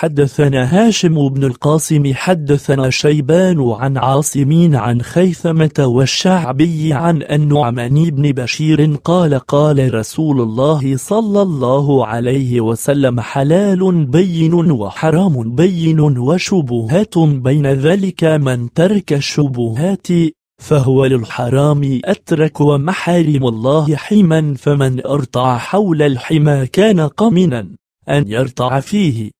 حدثنا هاشم بن القاسم حدثنا شيبان عن عاصمين عن خيثمة والشعبي عن النعمان بن بشير قال قال رسول الله صلى الله عليه وسلم حلال بين وحرام بين وشبهات بين ذلك من ترك الشبهات فهو للحرام أترك ومحارم الله حما فمن أرتع حول الحما كان قمنا أن يرتع فيه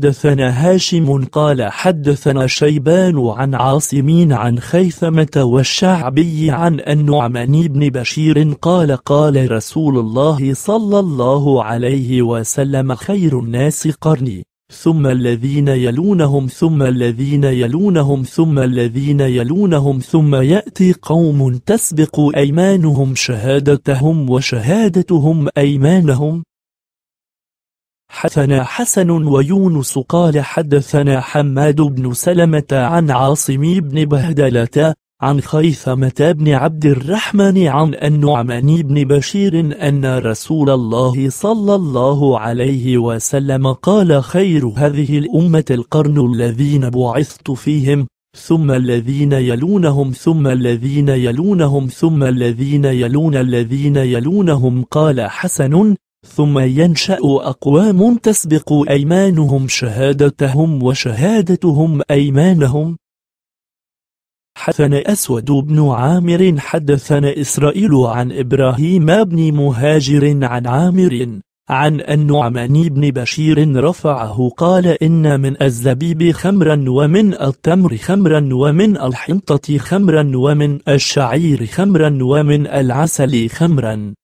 حدثنا هاشم قال حدثنا شيبان عن عاصمين عن خيثمة والشعبي عن النعمان بن بشير قال قال رسول الله صلى الله عليه وسلم خير الناس قرني ثم الذين يلونهم ثم الذين يلونهم ثم الذين يلونهم ثم يأتي قوم تسبق أيمانهم شهادتهم وشهادتهم أيمانهم حدثنا حسن ويونس قال حدثنا حماد بن سلمة عن عاصم بن بهدلة عن خيثمة بن عبد الرحمن عن النعمان بن بشير أن رسول الله صلى الله عليه وسلم قال خير هذه الأمة القرن الذين بعثت فيهم ثم الذين يلونهم ثم الذين يلونهم ثم الذين يلون الذين يلونهم قال حسن ثم ينشأ أقوام تسبق أيمانهم شهادتهم وشهادتهم أيمانهم حدثنا أسود بن عامر حدثنا إسرائيل عن إبراهيم بن مهاجر عن عامر عن النعمان بن بشير رفعه قال إن من الزبيب خمرا ومن التمر خمرا ومن الحنطة خمرا ومن الشعير خمرا ومن العسل خمرا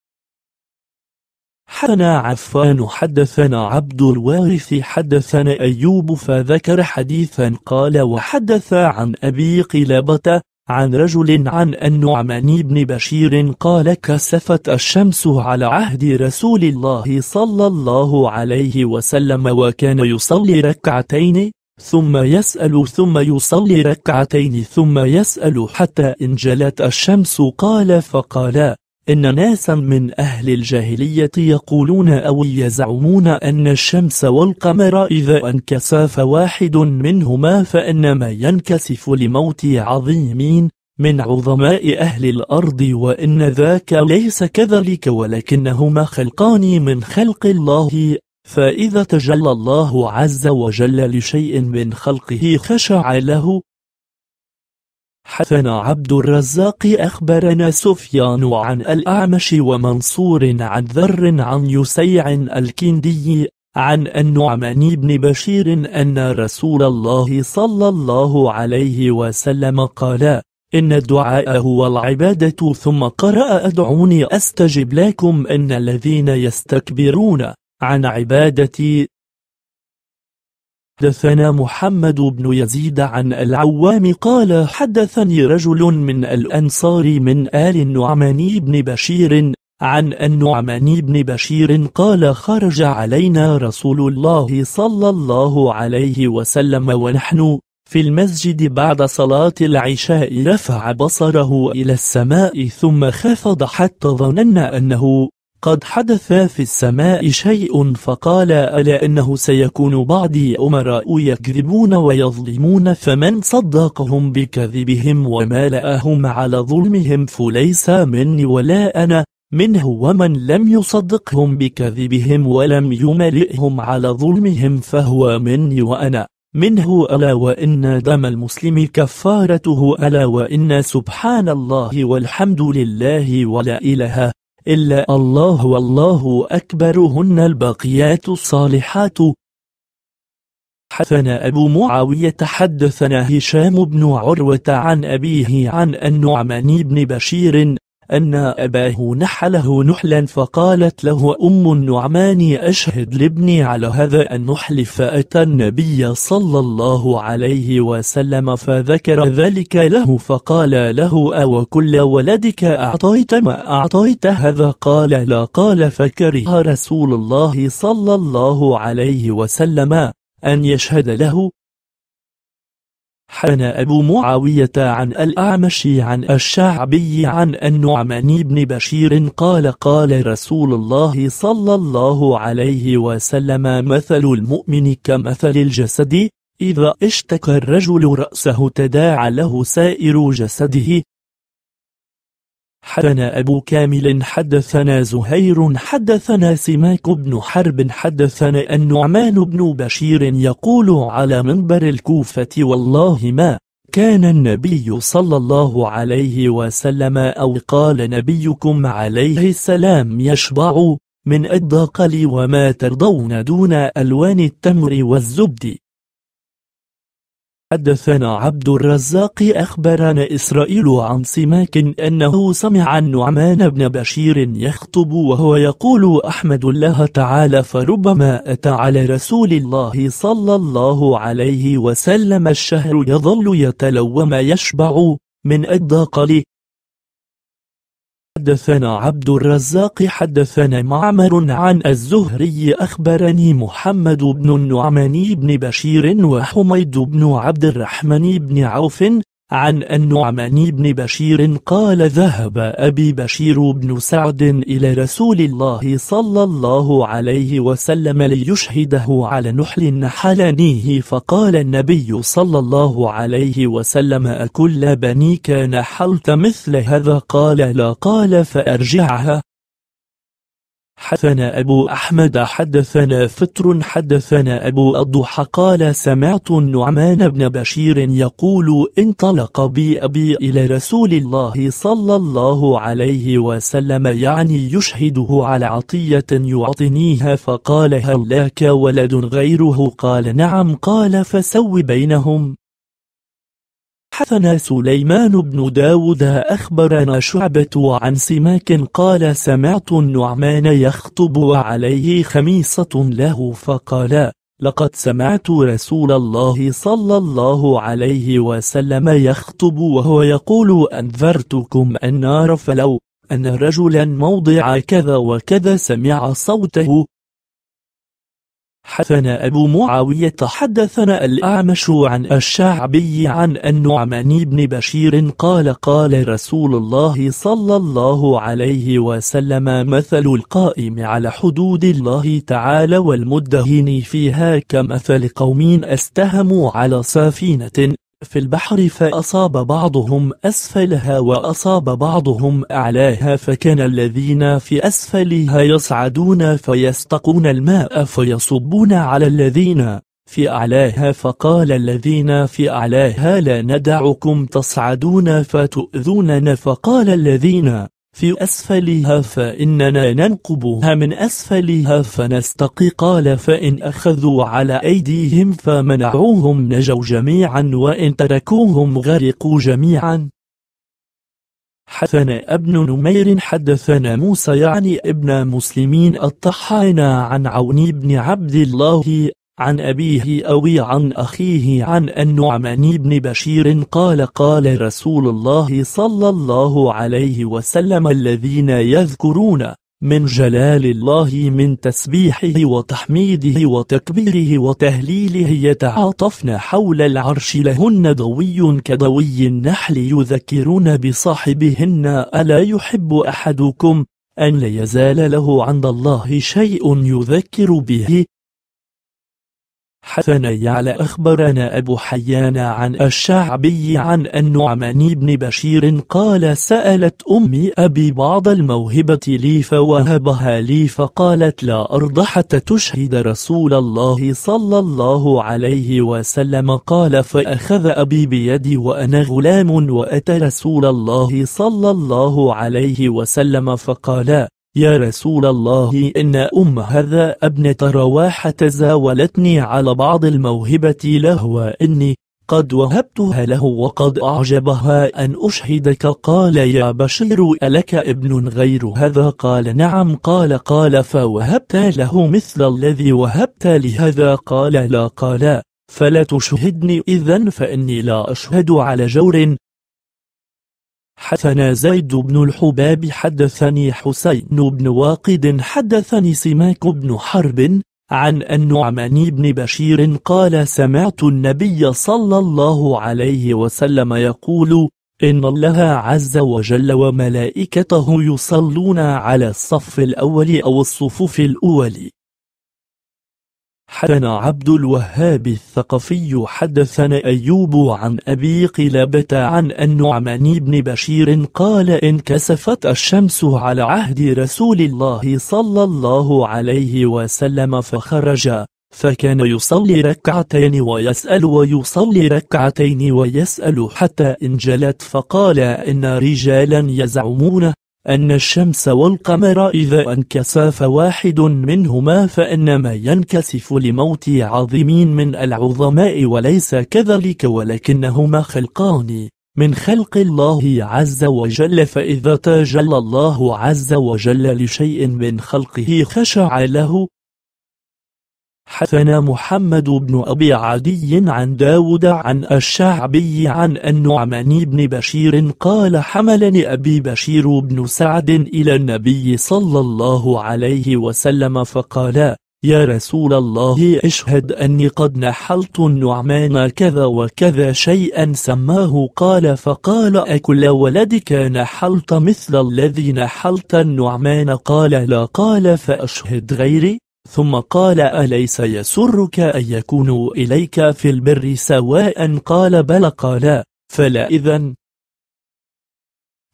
حدثنا عفان حدثنا عبد الوارث حدثنا أيوب فذكر حديثا قال وحدث عن أبي قلابة عن رجل عن النعمان بن بشير قال كسفت الشمس على عهد رسول الله صلى الله عليه وسلم وكان يصلي ركعتين ثم يسأل ثم يصلي ركعتين ثم يسأل حتى إن جلت الشمس قال فقال إن ناسا من أهل الجاهلية يقولون أو يزعمون أن الشمس والقمر إذا انكسا فواحد منهما فإنما ينكسف لموت عظيمين من عظماء أهل الأرض وإن ذاك ليس كذلك ولكنهما خلقان من خلق الله فإذا تجلى الله عز وجل لشيء من خلقه خشع له حسن عبد الرزاق أخبرنا سفيان عن الأعمش ومنصور عن ذر عن يسيع الكندي عن النعمان بن بشير أن رسول الله صلى الله عليه وسلم قال إن الدعاء هو العبادة ثم قرأ أدعوني أستجب لكم إن الذين يستكبرون عن عبادتي حدثنا محمد بن يزيد عن العوام قال حدثني رجل من الأنصار من آل النعماني بن بشير عن النعمان بن بشير قال خرج علينا رسول الله صلى الله عليه وسلم ونحن في المسجد بعد صلاة العشاء رفع بصره إلى السماء ثم خفض حتى ظننا أنه قد حدث في السماء شيء فقال ألا إنه سيكون بعدي أمراء يكذبون ويظلمون فمن صدقهم بكذبهم ومالأهم على ظلمهم فليس مني ولا أنا منه ومن لم يصدقهم بكذبهم ولم يملئهم على ظلمهم فهو مني وأنا منه ألا وإن دم المسلم كفارته ألا وإن سبحان الله والحمد لله ولا إله إلا الله والله أكبر هن الباقيات الصالحات حثنا أبو معاوية حدثنا هشام بن عروة عن أبيه عن النعمان بن بشير أن أباه نحله نحلا فقالت له أم النعمان أشهد لابني على هذا النحل فأتى النبي صلى الله عليه وسلم فذكر ذلك له فقال له أو كل ولدك أعطيت ما أعطيت هذا قال لا قال فكره رسول الله صلى الله عليه وسلم أن يشهد له حنى أبو معاوية عن الأعمش عن الشعبي عن النعمان بن بشير قال قال رسول الله صلى الله عليه وسلم مثل المؤمن كمثل الجسد إذا اشتكى الرجل رأسه تداعى له سائر جسده حدثنا أبو كامل حدثنا زهير حدثنا سماك بن حرب حدثنا النعمان بن بشير يقول على منبر الكوفة والله ما كان النبي صلى الله عليه وسلم أو قال نبيكم عليه السلام يشبع من الدقل وما ترضون دون ألوان التمر والزبد حدثنا عبد الرزاق أخبرنا إسرائيل عن سماك أنه سمع النعمان بن بشير يخطب وهو يقول أحمد الله تعالى فربما أتى على رسول الله صلى الله عليه وسلم الشهر يظل يتلوم يشبع من أدى حدثنا عبد الرزاق حدثنا معمر عن الزهري أخبرني محمد بن النعمان بن بشير وحميد بن عبد الرحمن بن عوف عن النعمان بن بشير قال ذهب أبي بشير بن سعد إلى رسول الله صلى الله عليه وسلم ليشهده على نحل نحلانيه فقال النبي صلى الله عليه وسلم أكل بنيك نحلت مثل هذا قال لا قال فأرجعها حدثنا أبو أحمد حدثنا فتر حدثنا أبو الضحى قال سمعت النعمان بن بشير يقول انطلق بي أبي إلى رسول الله صلى الله عليه وسلم يعني يشهده على عطية يعطنيها فقال هل لك ولد غيره قال نعم قال فسو بينهم حثنا سليمان بن داود أخبرنا شعبة عن سماك قال سمعت النعمان يخطب وعليه خميصة له فقال لقد سمعت رسول الله صلى الله عليه وسلم يخطب وهو يقول أنذرتكم النار فلو أن رجلا موضع كذا وكذا سمع صوته حدثنا أبو معاوية حدثنا الأعمش عن الشعبي عن النعمان بن بشير قال قال رسول الله صلى الله عليه وسلم مثل القائم على حدود الله تعالى والمدهن فيها كمثل قوم استهموا على سفينة في البحر فأصاب بعضهم أسفلها وأصاب بعضهم أعلاها فكان الذين في أسفلها يصعدون فيستقون الماء فيصبون على الذين في أعلاها فقال الذين في أعلاها لا ندعكم تصعدون فتؤذوننا فقال الذين في أسفلها فإننا ننقبها من أسفلها فنستقي قال فإن أخذوا على أيديهم فمنعوهم نجوا جميعا وإن تركوهم غرقوا جميعا حدثنا ابن نمير حدثنا موسى يعني ابن مسلمين الطحان عن عون بن عبد الله عن أبيه أو عن أخيه عن النعمان بن بشير قال قال رسول الله صلى الله عليه وسلم الذين يذكرون من جلال الله من تسبيحه وتحميده وتكبيره وتهليله يتعاطفن حول العرش لهن ضوي كضوي النحل يذكرون بصاحبهن ألا يحب أحدكم أن لا يزال له عند الله شيء يذكر به حدثنا يعلى أخبرنا أبو حيان عن الشعبي عن النعمان بن بشير قال سألت أمي أبي بعض الموهبة لي فوهبها لي فقالت لا أرض حتى تشهد رسول الله صلى الله عليه وسلم قال فأخذ أبي بيدي وأنا غلام وأتى رسول الله صلى الله عليه وسلم فقال يا رسول الله إن أم هذا ابنة رواحة زاولتني على بعض الموهبة له وإني قد وهبتها له وقد أعجبها أن أشهدك قال يا بشير ألك ابن غير هذا قال نعم قال قال فوهبت له مثل الذي وهبت لهذا قال لا قال فلا تشهدني إذا فإني لا أشهد على جور حدثنا زيد بن الحباب حدثني حسين بن واقد حدثني سماك بن حرب عن النعمان بن بشير قال سمعت النبي صلى الله عليه وسلم يقول إن الله عز وجل وملائكته يصلون على الصف الأول أو الصفوف الأولي حدثنا عبد الوهاب الثقفي حدثنا أيوب عن أبي قلابة عن النعمان بن بشير قال انكسفت الشمس على عهد رسول الله صلى الله عليه وسلم فخرج فكان يصلي ركعتين ويسأل ويصلي ركعتين ويسأل حتى انجلت فقال إن رجالا يزعمون أن الشمس والقمر إذا انكسف واحد منهما فإنما ينكسف لموت عظيم من العظماء وليس كذلك ولكنهما خلقان من خلق الله عز وجل فإذا تجلى الله عز وجل لشيء من خلقه خشع له حثنا محمد بن أبي عدي عن داود عن الشعبي عن النعمان بن بشير قال حملني أبي بشير بن سعد إلى النبي صلى الله عليه وسلم فقال يا رسول الله اشهد أني قد نحلت النعمان كذا وكذا شيئا سماه قال فقال أكل ولدك نحلت مثل الذي نحلت النعمان قال لا قال فأشهد غيري ثم قال أليس يسرك أن يكونوا إليك في البر سواء قال بل قال فلا إذن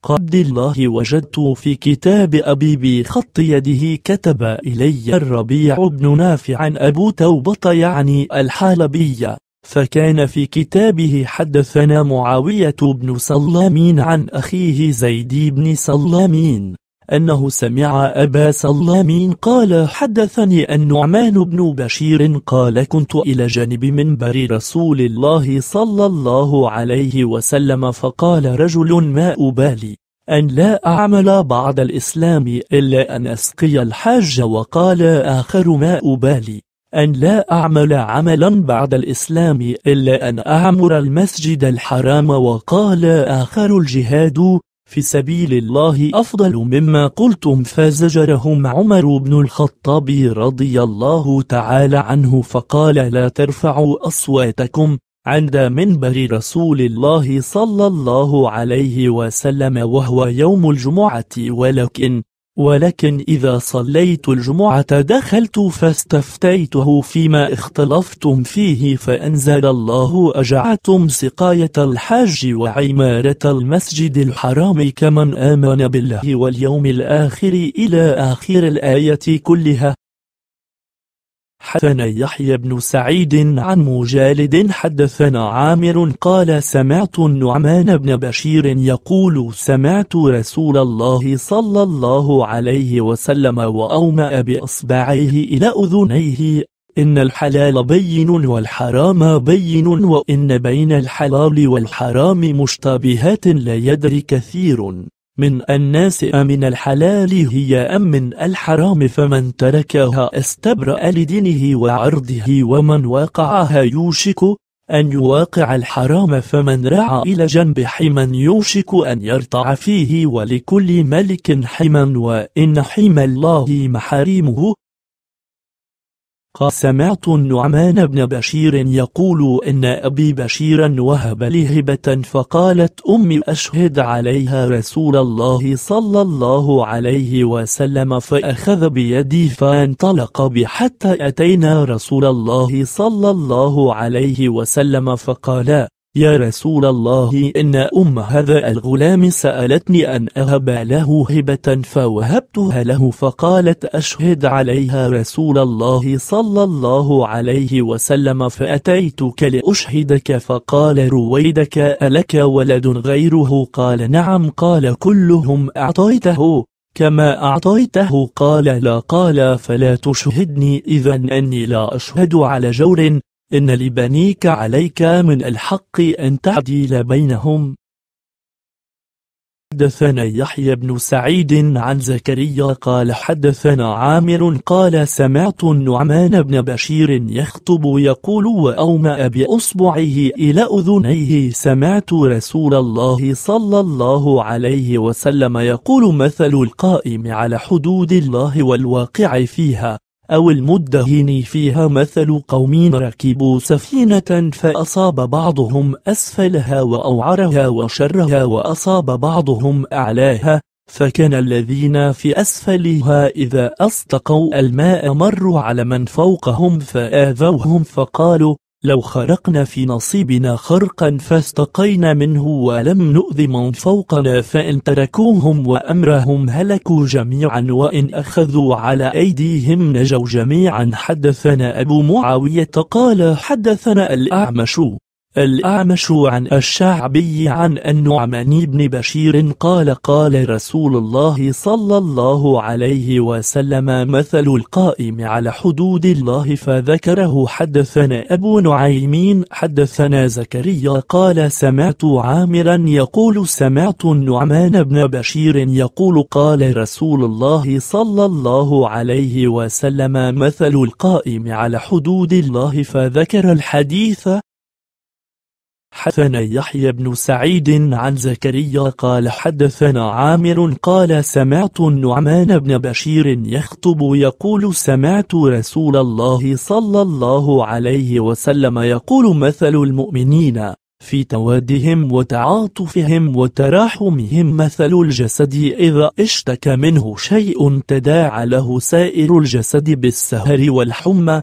قد الله وجدت في كتاب أبي بخط يده كتب إلي الربيع بن نافع أبو توبة يعني الحالبية فكان في كتابه حدثنا معاوية بن سلامين عن أخيه زيد بن سلامين أنه سمع أبا سلام قال حدثني النعمان بن بشير قال كنت إلى جانب منبر رسول الله صلى الله عليه وسلم فقال رجل ما أبالي أن لا أعمل بعد الإسلام إلا أن أسقي الحاج وقال آخر ما أبالي أن لا أعمل عملا بعد الإسلام إلا أن أعمر المسجد الحرام وقال آخر الجهاد في سبيل الله أفضل مما قلتم فزجرهم عمر بن الخطاب رضي الله تعالى عنه فقال لا ترفعوا أصواتكم عند منبر رسول الله صلى الله عليه وسلم وهو يوم الجمعة ولكن ولكن إذا صليت الجمعة دخلت فاستفتيته فيما اختلفتم فيه فأنزل الله أجعتم سقاية الحاج وعمارة المسجد الحرام كمن آمن بالله واليوم الآخر إلى آخر الآية كلها حدثنا يحيى بن سعيد عن مجالد حدثنا عامر قال سمعت النعمان بن بشير يقول سمعت رسول الله صلى الله عليه وسلم وأومأ بأصبعيه إلى أذنيه إن الحلال بين والحرام بين وإن بين الحلال والحرام مشتبهات لا يدري كثير من الناس أمن الحلال هي أم من الحرام فمن تركها استبرأ لدينه وعرضه ومن وقعها يوشك أن يواقع الحرام فمن رعى إلى جنب حما يوشك أن يرتع فيه ولكل ملك حما وإن حمى الله محارمه قال سمعت النعمان بن بشير يقول إن أبي بشيرا وهب لي هبة فقالت أمي أشهد عليها رسول الله صلى الله عليه وسلم فأخذ بيدي فانطلق بي حتى أتينا رسول الله صلى الله عليه وسلم فقال يا رسول الله إن أم هذا الغلام سألتني أن أهب له هبة فوهبتها له فقالت أشهد عليها رسول الله صلى الله عليه وسلم فأتيتك لأشهدك فقال رويدك ألك ولد غيره قال نعم قال كلهم أعطيته كما أعطيته قال لا قال فلا تشهدني إذا أني لا أشهد على جور إن لبنيك عليك من الحق أن تعديل بينهم حدثنا يحيى بن سعيد عن زكريا قال حدثنا عامر قال سمعت النعمان بن بشير يخطب يقول وأومأ بأصبعه إلى أذنيه سمعت رسول الله صلى الله عليه وسلم يقول مثل القائم على حدود الله والواقع فيها أو المدهن فيها مثل قوم ركبوا سفينة فأصاب بعضهم أسفلها وأوعرها وشرها وأصاب بعضهم أعلاها فكان الذين في أسفلها إذا أصدقوا الماء مروا على من فوقهم فآذوهم فقالوا لو خرقنا في نصيبنا خرقا فاستقينا منه ولم نؤذ من فوقنا فإن تركوهم وأمرهم هلكوا جميعا وإن أخذوا على أيديهم نجوا جميعا حدثنا أبو معاوية قال حدثنا الأعمش الأعمش عن الشعبي عن النعمان بن بشير قال قال رسول الله صلى الله عليه وسلم مثل القائم على حدود الله فذكره حدثنا أبو نعيمين حدثنا زكريا قال سمعت عامرا يقول سمعت النعمان بن بشير يقول قال رسول الله صلى الله عليه وسلم مثل القائم على حدود الله فذكر الحديث حدثنا يحيى بن سعيد عن زكريا قال حدثنا عامر قال سمعت النعمان بن بشير يخطب يقول سمعت رسول الله صلى الله عليه وسلم يقول مثل المؤمنين في توادهم وتعاطفهم وتراحمهم مثل الجسد إذا اشتكى منه شيء تداعى له سائر الجسد بالسهر والحمى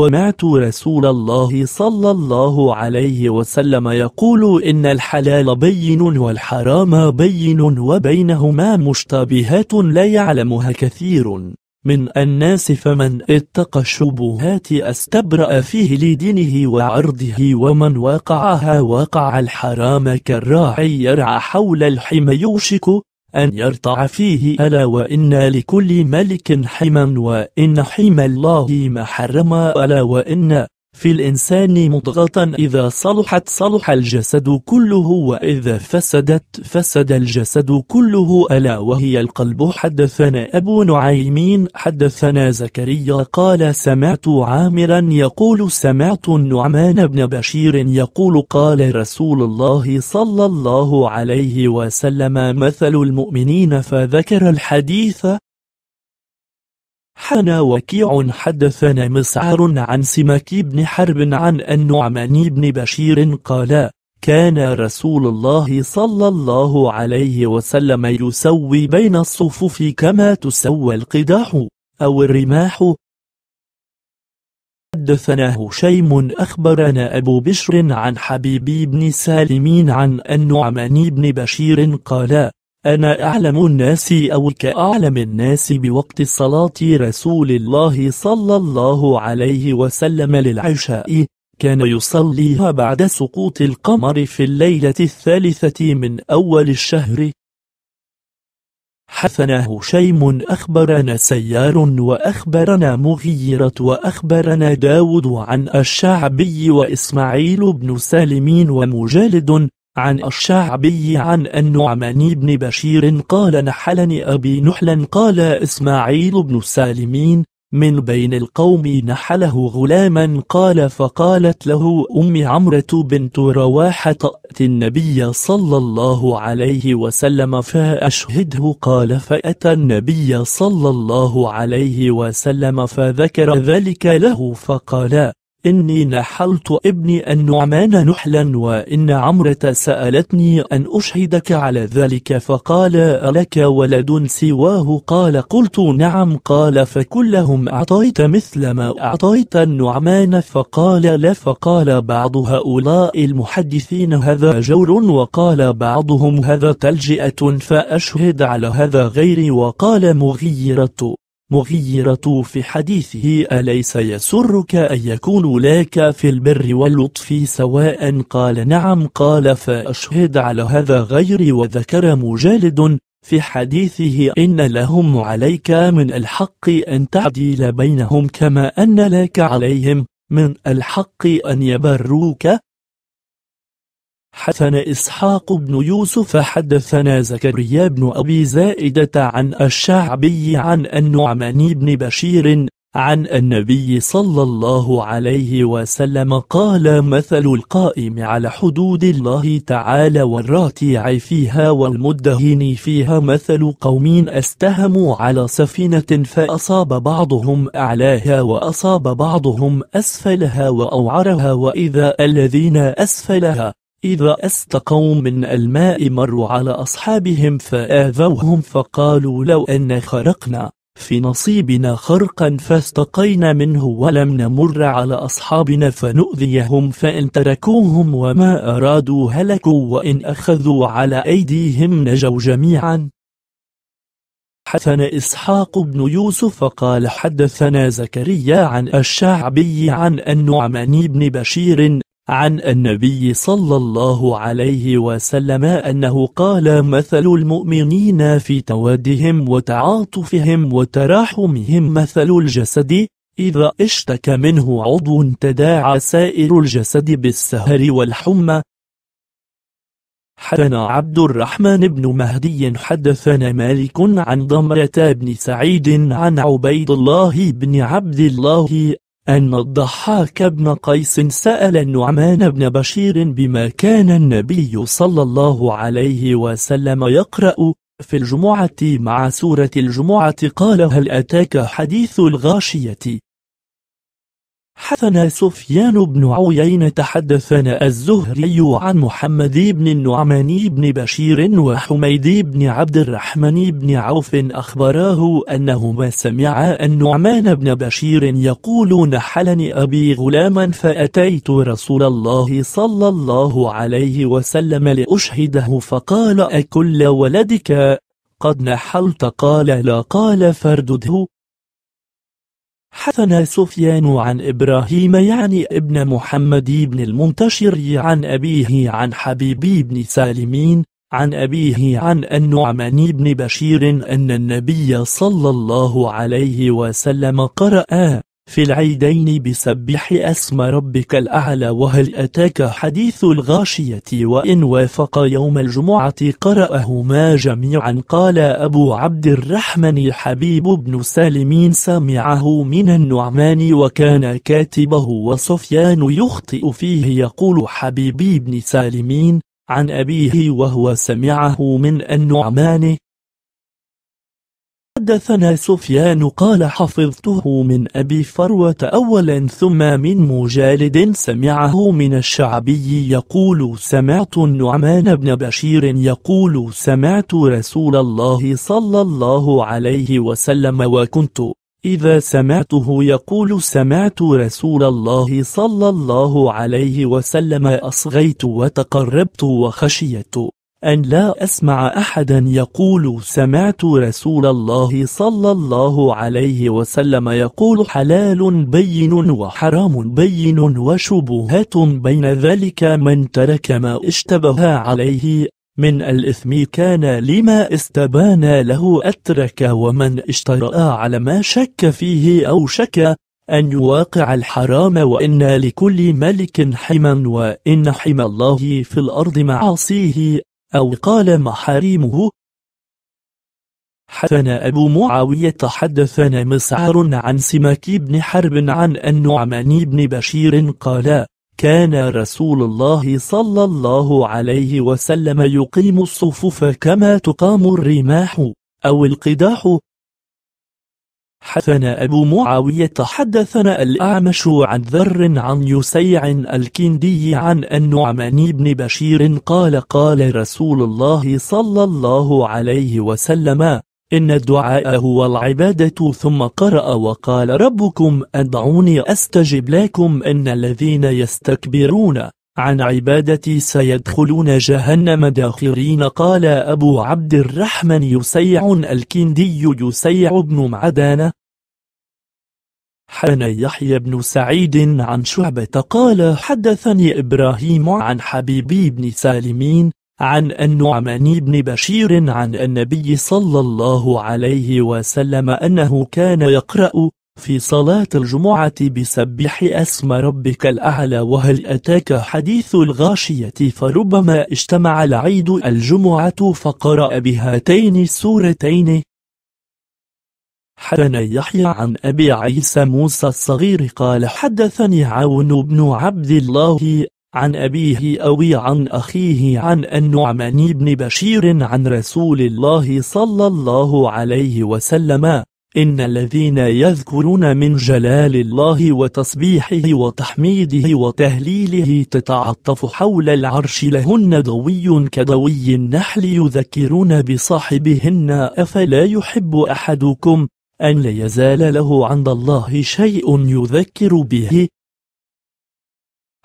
ومعت رسول الله صلى الله عليه وسلم يقول إن الحلال بين والحرام بين وبينهما مشتبهات لا يعلمها كثير من الناس فمن اتقى الشبهات استبرأ فيه لدينه وعرضه ومن وقعها وقع الحرام كالراعي يرعى حول الحمى يوشك أن يرتع فيه ألا وإن لكل ملك حما وإن حمى الله ما حرم ألا وإن في الإنسان مضغة إذا صلحت صلح الجسد كله وإذا فسدت فسد الجسد كله ألا وهي القلب حدثنا أبو نعيمين حدثنا زكريا قال سمعت عامرا يقول سمعت النعمان بن بشير يقول قال رسول الله صلى الله عليه وسلم مثل المؤمنين فذكر الحديث حنا وكيع حدثنا مسعر عن سمك بن حرب عن النعمان بن بشير قال كان رسول الله صلى الله عليه وسلم يسوي بين الصفوف كما تسوى القداح أو الرماح حدثنا هشيم أخبرنا أبو بشر عن حبيبي بن سالمين عن النعمان بن بشير قال أنا أعلم الناس أو كأعلم الناس بوقت صلاة رسول الله صلى الله عليه وسلم للعشاء كان يصليها بعد سقوط القمر في الليلة الثالثة من أول الشهر حثنا هشيم أخبرنا سيار وأخبرنا مغيرة وأخبرنا داود عن الشعبي وإسماعيل بن سالمين ومجالد عن الشعبي عن النعمان بن بشير قال نحلني أبي نحلا قال إسماعيل بن السالمين من بين القوم نحله غلاما قال فقالت له أم عمرة بنت رواحة أت النبي صلى الله عليه وسلم فأشهده قال فأتى النبي صلى الله عليه وسلم فذكر ذلك له فقال إني نحلت ابني النعمان نحلا وإن عمرة سألتني أن أشهدك على ذلك فقال ألك ولد سواه قال قلت نعم قال فكلهم أعطيت مثل ما أعطيت النعمان فقال لا فقال بعض هؤلاء المحدثين هذا جور وقال بعضهم هذا تلجئة فأشهد على هذا غيري وقال مغيرة مغيرة في حديثه أليس يسرك أن يكون لك في البر واللطف سواء قال نعم قال فأشهد على هذا غيري وذكر مجالد في حديثه إن لهم عليك من الحق أن تعديل بينهم كما أن لك عليهم من الحق أن يبروك حدثنا إسحاق بن يوسف حدثنا زكريا بن أبي زائدة عن الشعبي عن النعمان بن بشير عن النبي صلى الله عليه وسلم قال مثل القائم على حدود الله تعالى والراتع فيها والمدهن فيها مثل قوم استهموا على سفينة فأصاب بعضهم أعلاها وأصاب بعضهم أسفلها وأوعرها وإذا الذين أسفلها إذا استقوا من الماء مروا على أصحابهم فآذوهم فقالوا لو أن خرقنا في نصيبنا خرقا فاستقينا منه ولم نمر على أصحابنا فنؤذيهم فإن تركوهم وما أرادوا هلكوا وإن أخذوا على أيديهم نجوا جميعا حدثنا إسحاق بن يوسف قال حدثنا زكريا عن الشعبي عن النعمان بن بشير عن النبي صلى الله عليه وسلم أنه قال مثل المؤمنين في توادهم وتعاطفهم وتراحمهم مثل الجسد إذا اشتكى منه عضو تداعى سائر الجسد بالسهر والحمى حدثنا عبد الرحمن بن مهدي حدثنا مالك عن ضمرة بن سعيد عن عبيد الله بن عبد الله أن الضحاك بن قيس سأل النعمان بن بشير بما كان النبي صلى الله عليه وسلم يقرأ في الجمعة مع سورة الجمعة قال هل أتاك حديث الغاشية حدثنا سفيان بن عويين تحدثنا الزهري عن محمد بن النعمان بن بشير وحميد بن عبد الرحمن بن عوف أخبراه أنهما سمعا النعمان بن بشير يقول نحلني أبي غلاما فأتيت رسول الله صلى الله عليه وسلم لأشهده فقال أكل ولدك قد نحلت قال لا قال فاردده حثنا سفيان عن إبراهيم يعني ابن محمد بن المنتشر عن أبيه عن حبيبي بن سالمين عن أبيه عن النعمان بن بشير أن النبي صلى الله عليه وسلم قرأ في العيدين بسبح اسم ربك الأعلى وهل أتاك حديث الغاشية وإن وافق يوم الجمعة قرأهما جميعا قال أبو عبد الرحمن حبيب بن سالمين سمعه من النعمان وكان كاتبه وسفيان يخطئ فيه يقول حبيبي بن سالمين عن أبيه وهو سمعه من النعمان حدثنا سفيان قال حفظته من أبي فروة أولا ثم من مجالد سمعه من الشعبي يقول سمعت النعمان بن بشير يقول سمعت رسول الله صلى الله عليه وسلم وكنت إذا سمعته يقول سمعت رسول الله صلى الله عليه وسلم أصغيت وتقربت وخشيت أن لا أسمع أحدا يقول سمعت رسول الله صلى الله عليه وسلم يقول حلال بين وحرام بين وشبهات بين ذلك من ترك ما اشتبه عليه من الإثم كان لما استبان له أترك ومن اشترأ على ما شك فيه أو شك أن يواقع الحرام وإن لكل ملك حما وإن حمى الله في الأرض معاصيه أو قال محارمه حدثنا أبو معاوية حدثنا مسعر عن سماك بن حرب عن النعمان بن بشير قال كان رسول الله صلى الله عليه وسلم يقيم الصفوف كما تقام الرماح أو القداح حدثنا أبو معاوية حدثنا الأعمش عن ذر عن يسيع الكندي عن النعمان بن بشير قال قال رسول الله صلى الله عليه وسلم إن الدعاء هو العبادة ثم قرأ وقال ربكم أدعوني أستجب لكم إن الذين يستكبرون عن عبادتي سيدخلون جهنم داخرين قال أبو عبد الرحمن يسيع الكندي يسيع بن معدان حان يحيى بن سعيد عن شعبة قال حدثني إبراهيم عن حبيبي بن سالمين عن النعمان بن بشير عن النبي صلى الله عليه وسلم أنه كان يقرأ في صلاة الجمعة بسبح اسم ربك الأعلى وهل أتاك حديث الغاشية فربما اجتمع العيد الجمعة فقرأ بهاتين السورتين حدثنا يحيى عن أبي عيسى موسى الصغير قال حدثني عون بن عبد الله عن أبيه أوي عن أخيه عن النعمان بن بشير عن رسول الله صلى الله عليه وسلم إن الذين يذكرون من جلال الله وتسبيحه وتحميده وتهليله تتعطف حول العرش لهن دوي كدوي النحل يذكرون بصاحبهن أفلا يحب أحدكم أن لا يزال له عند الله شيء يذكر به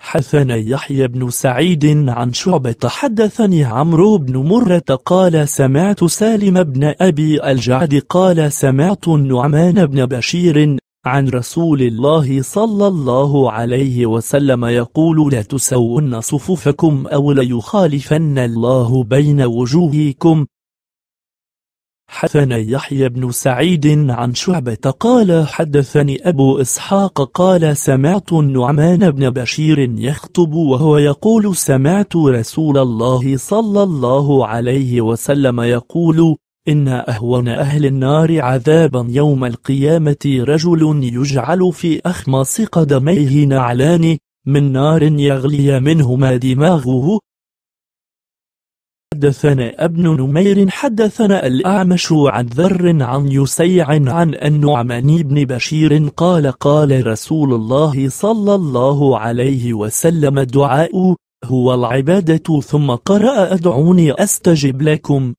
حثنا يحيى بن سعيد عن شعبة حدثني عمرو بن مرة قال سمعت سالم بن أبي الجعد قال سمعت النعمان بن بشير عن رسول الله صلى الله عليه وسلم يقول لا تسوون صفوفكم أو ليخالفن الله بين وجوهكم حدثنا يحيى بن سعيد عن شعبة قال حدثني أبو إسحاق قال سمعت النعمان بن بشير يخطب وهو يقول سمعت رسول الله صلى الله عليه وسلم يقول إن أهون أهل النار عذابا يوم القيامة رجل يجعل في أخمص قدميه نعلان من نار يغلي منهما دماغه حدثنا ابن نمير حدثنا الأعمش عن ذر عن يسيع عن النعمان بن بشير قال قال رسول الله صلى الله عليه وسلم الدعاء هو العبادة ثم قرأ أدعوني أستجب لكم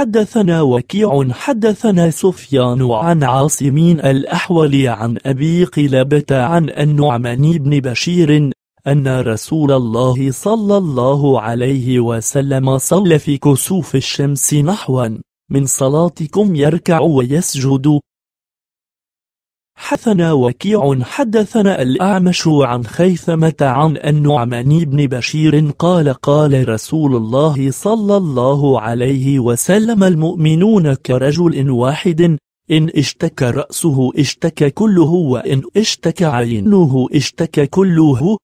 حدثنا وكيع حدثنا سفيان عن عاصمين الأحول عن أبي قلابة عن النعمان بن بشير أن رسول الله صلى الله عليه وسلم صلى في كسوف الشمس نحوا من صلاتكم يركع ويسجد حثنا وكيع حدثنا الأعمش عن خيثمة عن النعمان بن بشير قال قال رسول الله صلى الله عليه وسلم المؤمنون كرجل واحد إن اشتكى رأسه اشتكى كله وإن اشتكى عينه اشتكى كله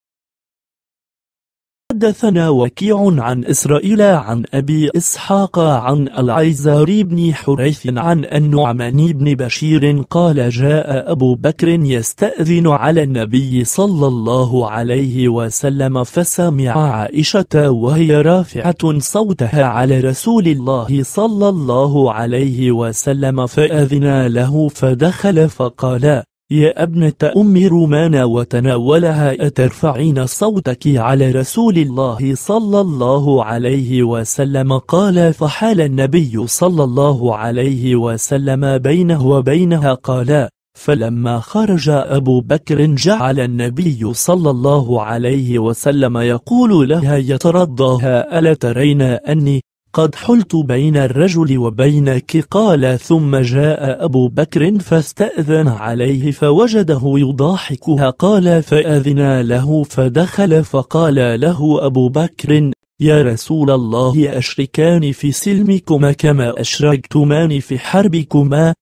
حدثنا وكيع عن إسرائيل عن أبي إسحاق عن العيزار بن حريث عن النعمان بن بشير قال جاء أبو بكر يستأذن على النبي صلى الله عليه وسلم فسمع عائشة وهي رافعة صوتها على رسول الله صلى الله عليه وسلم فأذن له فدخل فقال يا ابنة أم رومان وتناولها أترفعين صوتك على رسول الله صلى الله عليه وسلم قال فحال النبي صلى الله عليه وسلم بينه وبينها قالا فلما خرج أبو بكر جعل النبي صلى الله عليه وسلم يقول لها يترضاها ألا ترين أني قد حلت بين الرجل وبينك قال ثم جاء أبو بكر فاستأذن عليه فوجده يضاحكها قال فأذن له فدخل فقال له أبو بكر يا رسول الله أشركان في سلمكما كما أشركتمان في حربكما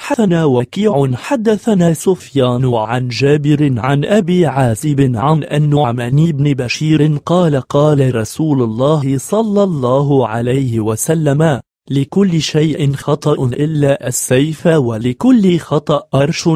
حدثنا وكيع حدثنا سفيان عن جابر عن أبي عازب عن النعمان بن بشير قال قال رسول الله صلى الله عليه وسلم لكل شيء خطأ إلا السيف ولكل خطأ أرش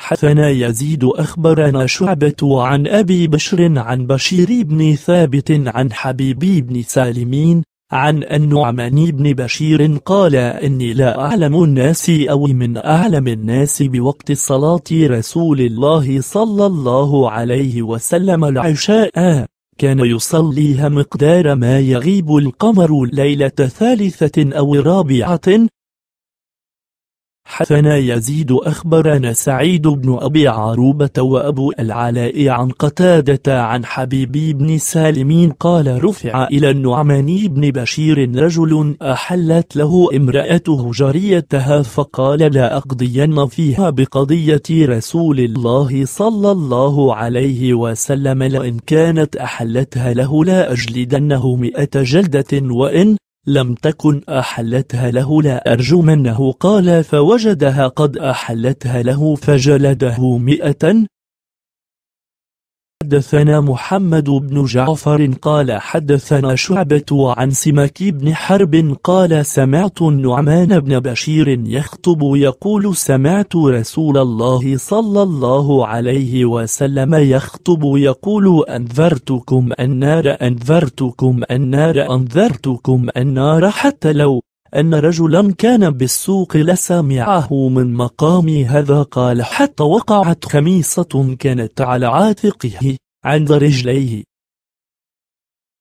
حدثنا يزيد أخبرنا شعبة عن أبي بشر عن بشير بن ثابت عن حبيبي بن سالمين عن النعمان بن بشير قال إني لا أعلم الناس أو من أعلم الناس بوقت صلاة رسول الله صلى الله عليه وسلم العشاء كان يصليها مقدار ما يغيب القمر ليلة ثالثة أو رابعة حثنا يزيد أخبرنا سعيد بن أبي عروبة وأبو العلاء عن قتادة عن حبيب بن سالمين قال رفع إلى النعمان بن بشير رجل أحلت له امرأته جريتها فقال لا أقضين فيها بقضية رسول الله صلى الله عليه وسلم لإن كانت أحلتها له لا أجلدنه مئة جلدة وإن لم تكن أحلتها له لا أرجو منه قال فوجدها قد أحلتها له فجلده مئة حدثنا محمد بن جعفر قال حدثنا شعبة عن سمك بن حرب قال سمعت النعمان بن بشير يخطب يقول سمعت رسول الله صلى الله عليه وسلم يخطب يقول أنذرتكم النار أنذرتكم النار أنذرتكم النار حتى لو أن رجلا كان بالسوق لسمعه من مقام هذا قال حتى وقعت خميصة كانت على عاتقه عند رجليه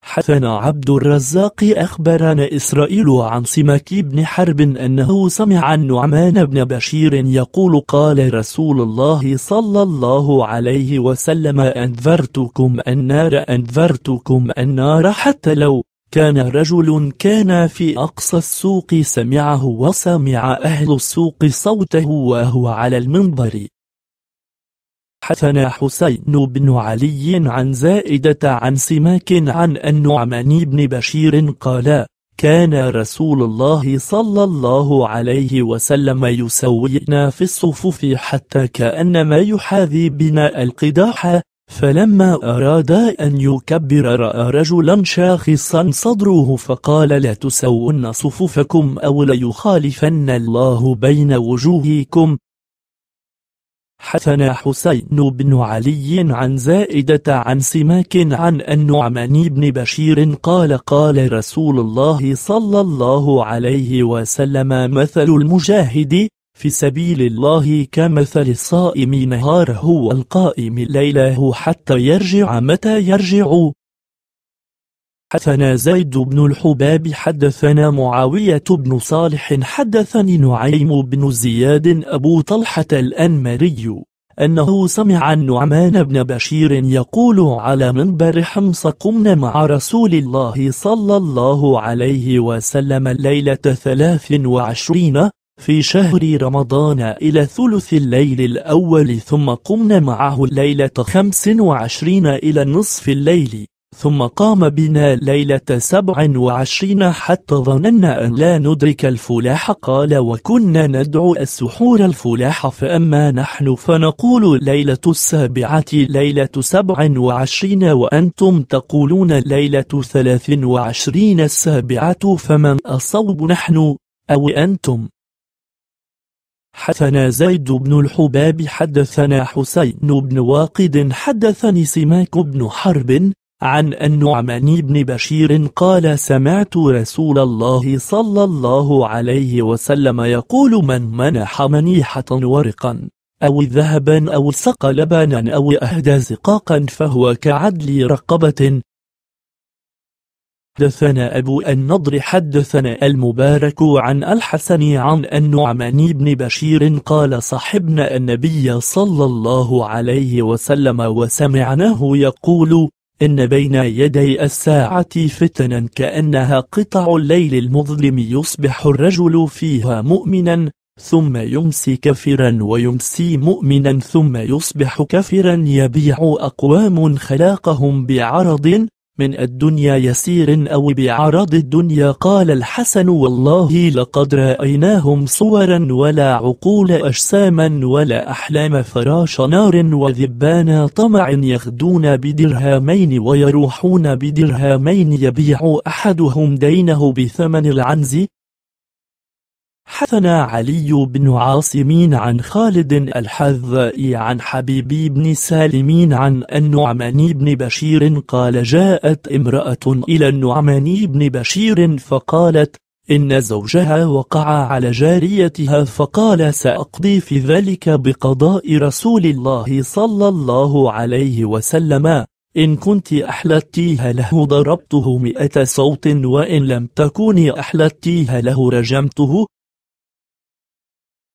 حدثنا عبد الرزاق أخبرنا إسرائيل عن سمك بن حرب أنه سمع النعمان بن بشير يقول قال رسول الله صلى الله عليه وسلم أنذرتكم النار أنذرتكم النار حتى لو كان رجل كان في أقصى السوق سمعه وسمع أهل السوق صوته وهو على المنبر حدثنا حسين بن علي عن زائدة عن سماك عن النعمان بن بشير قال كان رسول الله صلى الله عليه وسلم يسوينا في الصفوف حتى كأنما يحاذي بنا القداح فلما أراد أن يكبر رأى رجلا شاخصا صدره فقال لا تسون صفوفكم أو ليخالفن الله بين وجوهكم حدثنا حسين بن علي عن زائدة عن سماك عن النعمان بن بشير قال قال رسول الله صلى الله عليه وسلم مثل المجاهد في سبيل الله كمثل الصائم نهاره والقائم ليله حتى يرجع متى يرجع حدثنا زيد بن الحباب حدثنا معاوية بن صالح حدثني نعيم بن زياد أبو طلحة الأنمري أنه سمع النعمان بن بشير يقول على منبر حمص قمنا مع رسول الله صلى الله عليه وسلم الليلة ثلاث وعشرين في شهر رمضان إلى ثلث الليل الأول ثم قمنا معه الليلة خمس وعشرين إلى نصف الليل ثم قام بنا ليلة سبع وعشرين حتى ظننا أن لا ندرك الفلاح قال وكنا ندعو السحور الفلاح فأما نحن فنقول ليلة السابعة ليلة سبع وعشرين وأنتم تقولون ليلة ثلاث وعشرين السابعة فمن أصوب نحن أو أنتم حدثنا زيد بن الحباب حدثنا حسين بن واقد حدثني سماك بن حرب عن النعمان بن بشير قال سمعت رسول الله صلى الله عليه وسلم يقول من منح منيحة ورقا أو ذهبا أو سق لبانا أو أهدى زقاقا فهو كعدل رقبة حدثنا أبو النضر حدثنا المبارك عن الحسن عن النعمان بن بشير قال صحبنا النبي صلى الله عليه وسلم وسمعناه يقول إن بين يدي الساعة فتنا كأنها قطع الليل المظلم يصبح الرجل فيها مؤمنا ثم يمسي كافرا ويمسي مؤمنا ثم يصبح كافرا يبيع أقوام خلاقهم بعرض من الدنيا يسير أو بعرض الدنيا قال الحسن والله لقد رأيناهم صورا ولا عقول أجساما ولا أحلام فراش نار وذبان طمع يغدون بدرهمين ويروحون بدرهمين يبيع أحدهم دينه بثمن العنز حدثنا علي بن عاصمين عن خالد الحذائي عن حبيبي بن سالمين عن النعمان بن بشير قال جاءت امرأة إلى النعمان بن بشير فقالت إن زوجها وقع على جاريتها فقال سأقضي في ذلك بقضاء رسول الله صلى الله عليه وسلم إن كنت أحلتيها له ضربته مئة صوت وإن لم تكوني أحلتيها له رجمته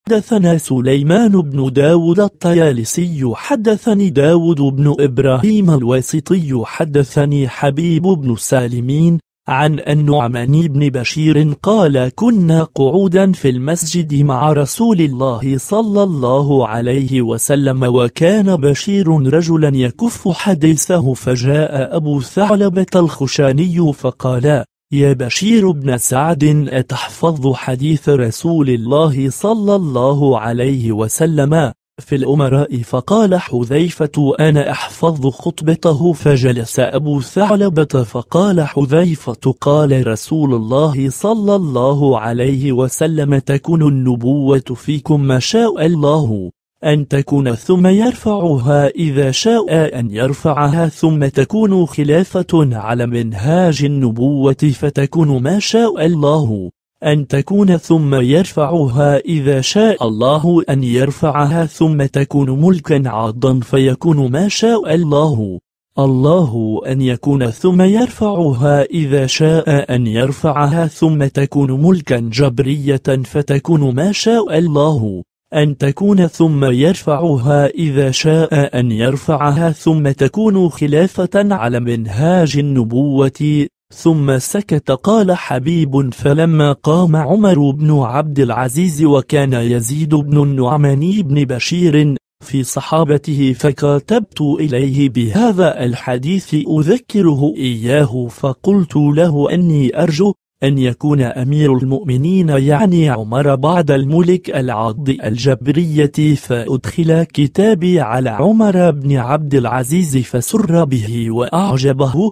حدثنا سليمان بن داود الطيالسي حدثني داود بن إبراهيم الواسطي حدثني حبيب بن سالمين عن النعمان بن بشير قال كنا قعودا في المسجد مع رسول الله صلى الله عليه وسلم وكان بشير رجلا يكف حديثه فجاء أبو ثعلبة الخشاني فقال يا بشير بن سعد أتحفظ حديث رسول الله صلى الله عليه وسلم في الأمراء فقال حذيفة أنا أحفظ خطبته فجلس أبو ثعلبة فقال حذيفة قال رسول الله صلى الله عليه وسلم تكون النبوة فيكم ما شاء الله أن تكون ثم يرفعها إذا شاء أن يرفعها ثم تكون خلافة على منهاج النبوة فتكون ما شاء الله أن تكون ثم يرفعها إذا شاء الله أن يرفعها ثم تكون ملكا عضا فيكون ما شاء الله الله أن يكون ثم يرفعها إذا شاء أن يرفعها ثم تكون ملكا جبرية فتكون ما شاء الله أن تكون ثم يرفعها إذا شاء أن يرفعها ثم تكون خلافة على منهاج النبوة ثم سكت قال حبيب فلما قام عمر بن عبد العزيز وكان يزيد بن النعمان بن بشير في صحابته فكاتبت إليه بهذا الحديث أذكره إياه فقلت له أني أرجو أن يكون أمير المؤمنين يعني عمر بعد الملك العض الجبرية فأدخل كتابي على عمر بن عبد العزيز فسر به وأعجبه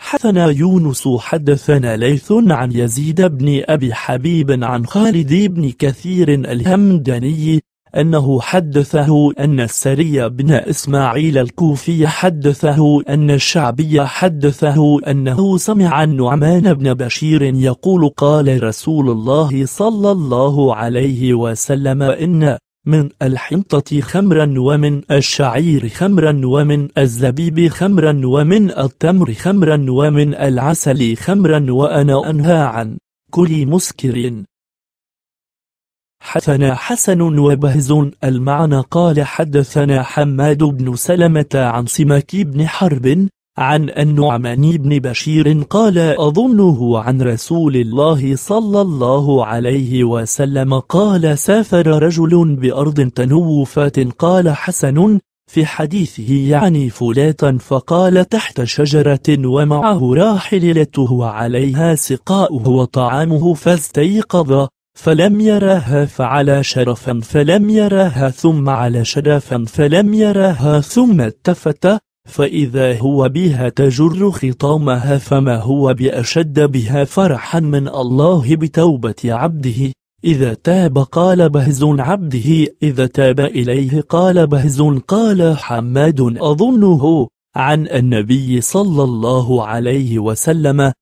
حدثنا يونس حدثنا ليث عن يزيد بن أبي حبيب عن خالد بن كثير الهمداني أنه حدثه أن السري بن إسماعيل الكوفي حدثه أن الشعبي حدثه أنه سمع النعمان بن بشير يقول قال رسول الله صلى الله عليه وسلم إن من الحنطة خمرا ومن الشعير خمرا ومن الزبيب خمرا ومن التمر خمرا ومن العسل خمرا وأنا أنهى عن كل مسكر حدثنا حسن وبهز المعنى قال حدثنا حماد بن سلمة عن سمك بن حرب عن النعمان بن بشير قال أظنه عن رسول الله صلى الله عليه وسلم قال سافر رجل بأرض تنوفات قال حسن في حديثه يعني فلاتا فقال تحت شجرة ومعه راحلته وعليها سقاؤه وطعامه فاستيقظ فلم يراها فعلى شرفا فلم يراها ثم على شرفا فلم يراها ثم التفت فإذا هو بها تجر خطامها فما هو بأشد بها فرحا من الله بتوبة عبده إذا تاب قال بهز عبده إذا تاب إليه قال بهز قال حماد أظنه عن النبي صلى الله عليه وسلم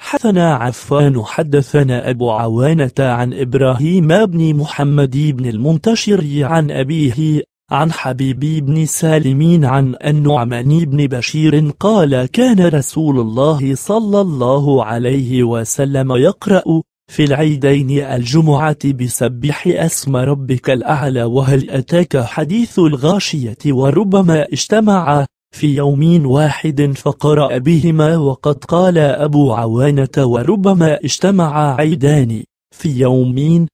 حدثنا عفان حدثنا أبو عوانة عن إبراهيم بن محمد بن المنتشر عن أبيه عن حبيب بن سالمين عن النعمان بن بشير قال كان رسول الله صلى الله عليه وسلم يقرأ في العيدين الجمعة بسبح اسم ربك الأعلى وهل أتاك حديث الغاشية وربما اجتمع في يوم واحد فقرأ بهما وقد قال أبو عوانة وربما اجتمع عيدان في يومين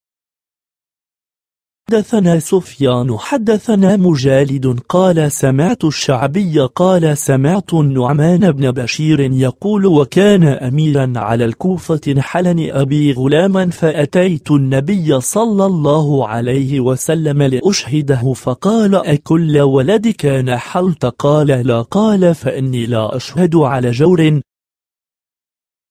حدثنا سفيان حدثنا مجالد قال سمعت الشعبي قال سمعت النعمان بن بشير يقول وكان أميرا على الكوفة حلن أبي غلاما فأتيت النبي صلى الله عليه وسلم لأشهده فقال أكل ولدك نحلت قال لا قال فإني لا أشهد على جور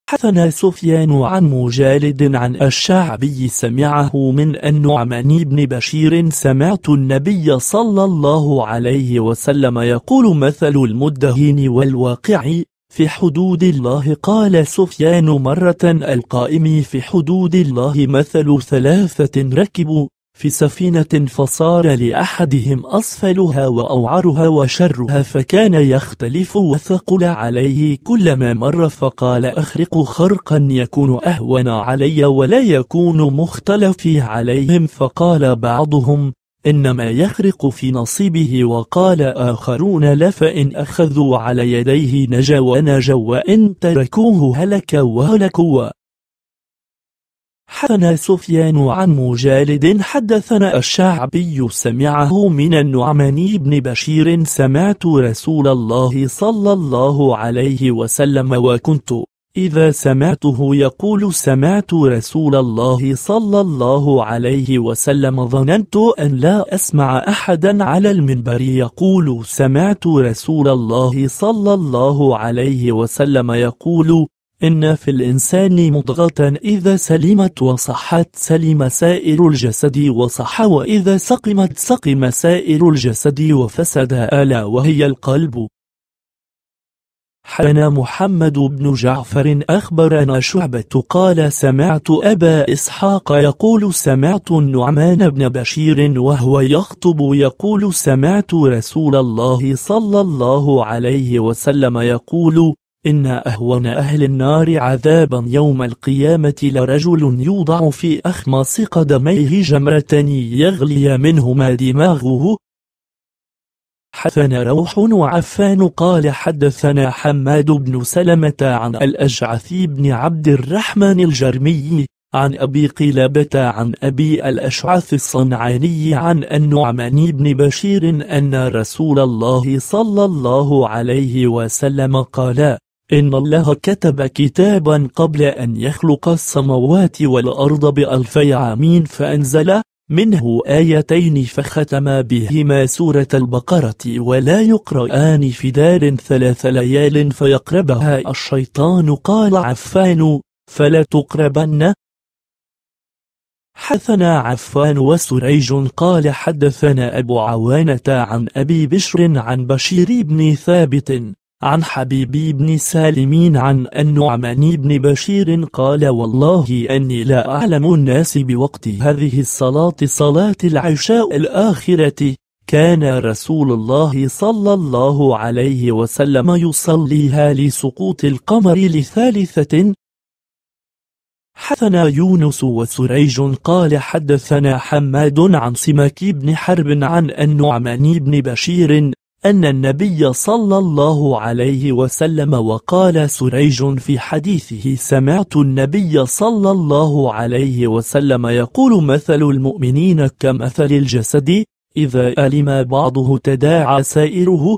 حدثنا سفيان عن مجالد عن الشعبي سمعه من النعمان بن بشير سمعت النبي صلى الله عليه وسلم يقول مثل المدهين والواقع في حدود الله قال سفيان مرة القائم في حدود الله مثل ثلاثة ركبوا في سفينة فصار لأحدهم أسفلها وأوعرها وشرها فكان يختلف وثقل عليه كلما مر فقال أخرق خرقا يكون أهون علي ولا يكون مختلفي عليهم فقال بعضهم إنما يخرق في نصيبه وقال آخرون فإن أخذوا على يديه نجا ونجا وإن تركوه هلك وهلكوا حدثنا سفيان عن مجالد حدثنا الشعبي سمعه من النعمان بن بشير سمعت رسول الله صلى الله عليه وسلم وكنت إذا سمعته يقول سمعت رسول الله صلى الله عليه وسلم ظننت أن لا أسمع أحدا على المنبر يقول سمعت رسول الله صلى الله عليه وسلم يقول إن في الإنسان مضغة إذا سلمت وصحت سلم سائر الجسد وصح وإذا سقمت سقم سائر الجسد وفسد ألا وهي القلب حنا محمد بن جعفر أخبرنا شعبة قال سمعت أبا إسحاق يقول سمعت النعمان بن بشير وهو يخطب يقول سمعت رسول الله صلى الله عليه وسلم يقول إن أهون أهل النار عذابا يوم القيامة لرجل يوضع في أخمص قدميه جمرتان يغلي منهما دماغه حثنا روح وعفان قال حدثنا حماد بن سلمة عن الأجعثي بن عبد الرحمن الجرمي عن أبي قلابة عن أبي الأشعث الصنعاني عن النعمان بن بشير أن رسول الله صلى الله عليه وسلم قال إن الله كتب كتابا قبل أن يخلق السماوات والأرض بألفي عام فأنزل منه آيتين فختم بهما سورة البقرة ولا يقرآن في دار ثلاث ليال فيقربها الشيطان قال عفان فلا تقربن حثنا عفان وسريج قال حدثنا أبو عوانة عن أبي بشر عن بشير بن ثابت عن حبيبي بن سالمين عن النعمان بن بشير قال والله أني لا أعلم الناس بوقت هذه الصلاة صلاة العشاء الآخرة كان رسول الله صلى الله عليه وسلم يصليها لسقوط القمر لثالثة حدثنا يونس وسريج قال حدثنا حماد عن سماك بن حرب عن النعمان بن بشير أن النبي صلى الله عليه وسلم وقال سريج في حديثه سمعت النبي صلى الله عليه وسلم يقول مثل المؤمنين كمثل الجسد إذا ألم بعضه تداعى سائره